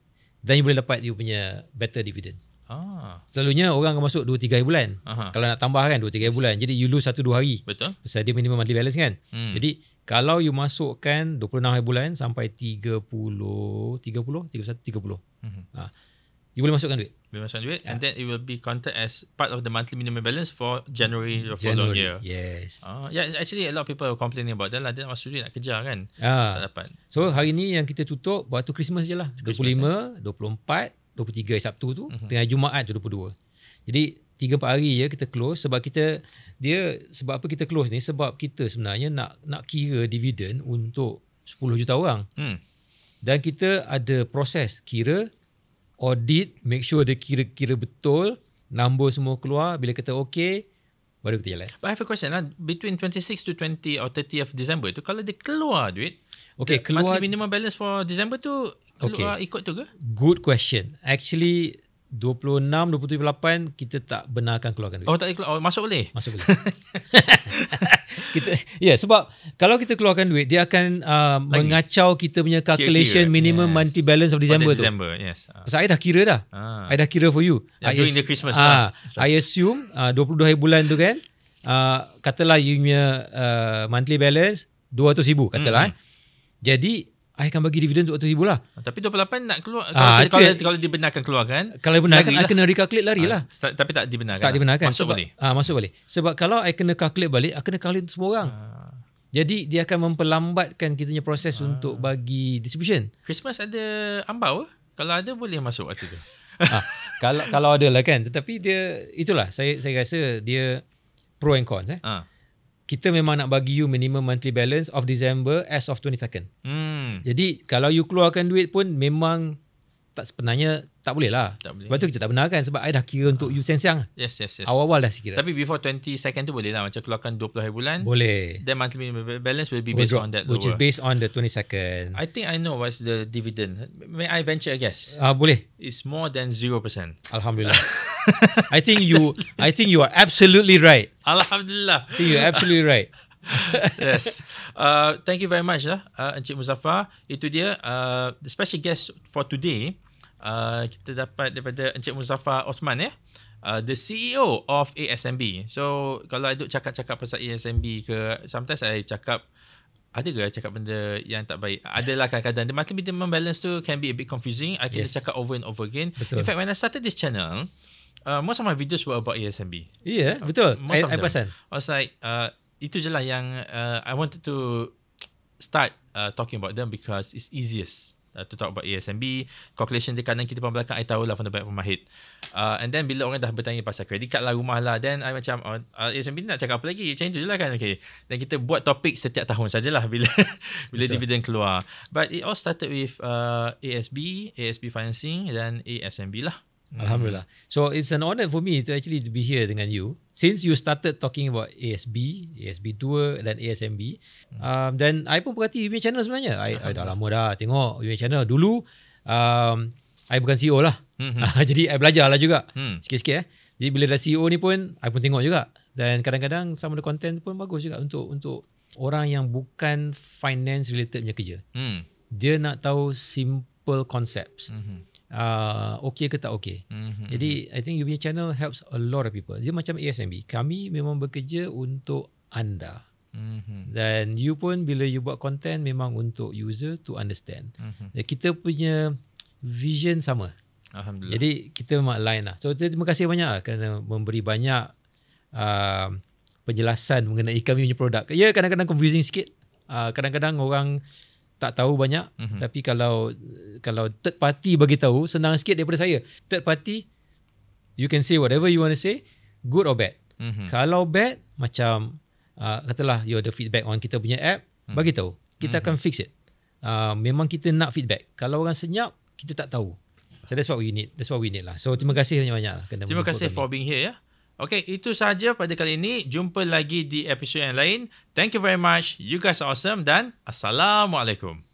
[SPEAKER 2] dan you boleh dapat you punya better dividend. Ah. Selalunya orang akan masuk 2 3 hari bulan. Aha. Kalau nak tambah kan 2 3 bulan. Jadi you lose 1 2 hari. Betul. Sebab dia minimum monthly balance kan. Hmm. Jadi kalau you masukkan 26 hari bulan sampai 30 30 31 30. Mm-hmm. Uh, you boleh masukkan duit.
[SPEAKER 1] Boleh masukkan duit yeah. and then it will be counted as part of the monthly minimum balance for January the following year. Yes. Uh, ah, yeah, actually a lot of people are complaining about that lah. Dia nak masuk duit nak kejar kan.
[SPEAKER 2] Ah. Tak dapat. So hari ni yang kita tutup buat tu Christmas je lah. 25, yeah. 24, 23 Sabtu tu. Mm-hmm. Tengah Jumaat tu 22. Jadi 3-4 hari ya kita close sebab kita dia sebab apa kita close ni sebab kita sebenarnya nak nak kira dividen untuk 10 juta orang. Hmm dan kita ada proses kira audit make sure dia kira-kira betul nombor semua keluar bila kata okay baru kita jalan
[SPEAKER 1] but I have a question lah between 26 to 20 or 30 of December tu kalau dia keluar duit okay, the keluar, monthly minimum balance for December tu keluar okay. ikut
[SPEAKER 2] tu ke good question actually 26, 27, 28 kita tak benarkan keluarkan duit. Oh tak
[SPEAKER 1] keluar, oh, masuk boleh? Masuk boleh. kita,
[SPEAKER 2] ya yeah, sebab kalau kita keluarkan duit dia akan uh, mengacau kita punya calculation minimum yes. monthly balance of December, tu. December, yes. Uh. Sebab saya dah kira dah. Uh. I dah kira for you. Yeah, I during the Christmas. Uh, lah. so. Ah, I assume uh, 22 hari bulan tu kan, uh, katalah you punya uh, monthly balance 200 ribu katalah. Mm. Eh. Jadi I akan bagi dividen untuk 1000 lah. Ah, tapi 28 nak keluar ah, kalau, okay. kalau
[SPEAKER 1] kalau dibenarkan keluarkan. Kalau dibenarkan lari kena recalculate lari Ah, lah. tapi tak dibenarkan. Tak lah. dibenarkan. Masuk sebab, boleh. Ah
[SPEAKER 2] masuk boleh. Sebab kalau I kena calculate balik, I kena calculate semua orang. Ah. Jadi dia akan memperlambatkan kita punya proses ah. untuk bagi distribution.
[SPEAKER 1] Christmas ada ambau Kalau ada boleh masuk waktu
[SPEAKER 2] tu. ah, kalau kalau ada lah kan. Tetapi dia itulah saya saya rasa dia pro and cons eh. Ah kita memang nak bagi you minimum monthly balance of December as of 22nd. Hmm. Jadi kalau you keluarkan duit pun memang tak sebenarnya tak boleh lah. Tak boleh. Sebab tu kita tak benarkan sebab I dah kira untuk uh. you siang-siang. Yes, yes, yes. Awal-awal dah sikit.
[SPEAKER 1] Tapi before 22nd tu boleh lah. Macam keluarkan 20 hari bulan. Boleh. Then monthly minimum balance will be based we'll on that. Which lower. is based
[SPEAKER 2] on the 22nd. I think I know
[SPEAKER 1] what's the dividend. May I venture a guess? Ah uh, boleh. It's more than 0%. Alhamdulillah. I think you I
[SPEAKER 2] think you are absolutely right. Alhamdulillah. I think you are absolutely right.
[SPEAKER 1] yes. Uh, thank you very much, ah, uh, Encik Muzaffar. Itu dia, uh, the special guest for today. Uh, kita dapat daripada Encik Muzaffar Osman, ya. Eh? Uh, the CEO of ASMB. So, kalau I duk cakap-cakap pasal ASMB ke, sometimes I cakap, ada ke cakap benda yang tak baik? Adalah kadang-kadang. The multimedia imbalance tu can be a bit confusing. I can yes. cakap over and over again. Betul. In fact, when I started this channel, uh, uh, most of my videos were about ASMB. Yeah, betul. Most I, of I them. I was like, uh, itu je lah yang uh, I wanted to start uh, talking about them because it's easiest uh, to talk about ASMB. Calculation dia kanan kita pun belakang, I tahu lah from the back of my head. Uh, and then bila orang dah bertanya pasal kredit card lah, rumah lah, then I macam, oh, uh, ASMB nak cakap apa lagi? Macam itu je lah kan, okay. Then kita buat topik setiap tahun sajalah bila bila betul. dividend keluar. But it all started with uh, ASB,
[SPEAKER 2] ASB Financing dan ASMB lah. Mm. Alhamdulillah. So it's an honor for me to actually to be here dengan you. Since you started talking about ASB, ASB 2 dan ASMB, mm. um, then I pun perhati UMA channel sebenarnya. I, I dah lama dah tengok UMA channel. Dulu, um, I bukan CEO lah. Mm-hmm. Jadi, I belajar lah juga. Mm. Sikit-sikit eh. Jadi, bila dah CEO ni pun, I pun tengok juga. Dan kadang-kadang, sama of content pun bagus juga untuk untuk orang yang bukan finance related punya kerja. Mm. Dia nak tahu simple concepts. Mm-hmm uh, okay ke tak okay. Mm-hmm. Jadi mhm. I think you punya channel helps a lot of people. Dia macam ASMB. Kami memang bekerja untuk anda. Mhm. Dan mm-hmm. you pun bila you buat content memang untuk user to understand. Mm-hmm. Kita punya vision sama. Alhamdulillah. Jadi kita memang align lah. So terima kasih banyak lah kerana memberi banyak uh, penjelasan mengenai kami punya produk. Ya kadang-kadang confusing sikit. Uh, kadang-kadang orang tak tahu banyak mm-hmm. tapi kalau kalau third party bagi tahu senang sikit daripada saya third party you can say whatever you want to say good or bad mm-hmm. kalau bad macam uh, katalah you ada feedback on kita punya app mm-hmm. bagi tahu kita mm-hmm. akan mhm. fix it uh, memang kita nak feedback kalau orang senyap kita tak tahu so that's what we need that's what we need lah so terima kasih banyak-banyak terima kasih kami.
[SPEAKER 1] for being here ya yeah? Okay, itu sahaja pada kali ini. Jumpa lagi di episod yang lain. Thank you very much. You guys are
[SPEAKER 3] awesome dan Assalamualaikum.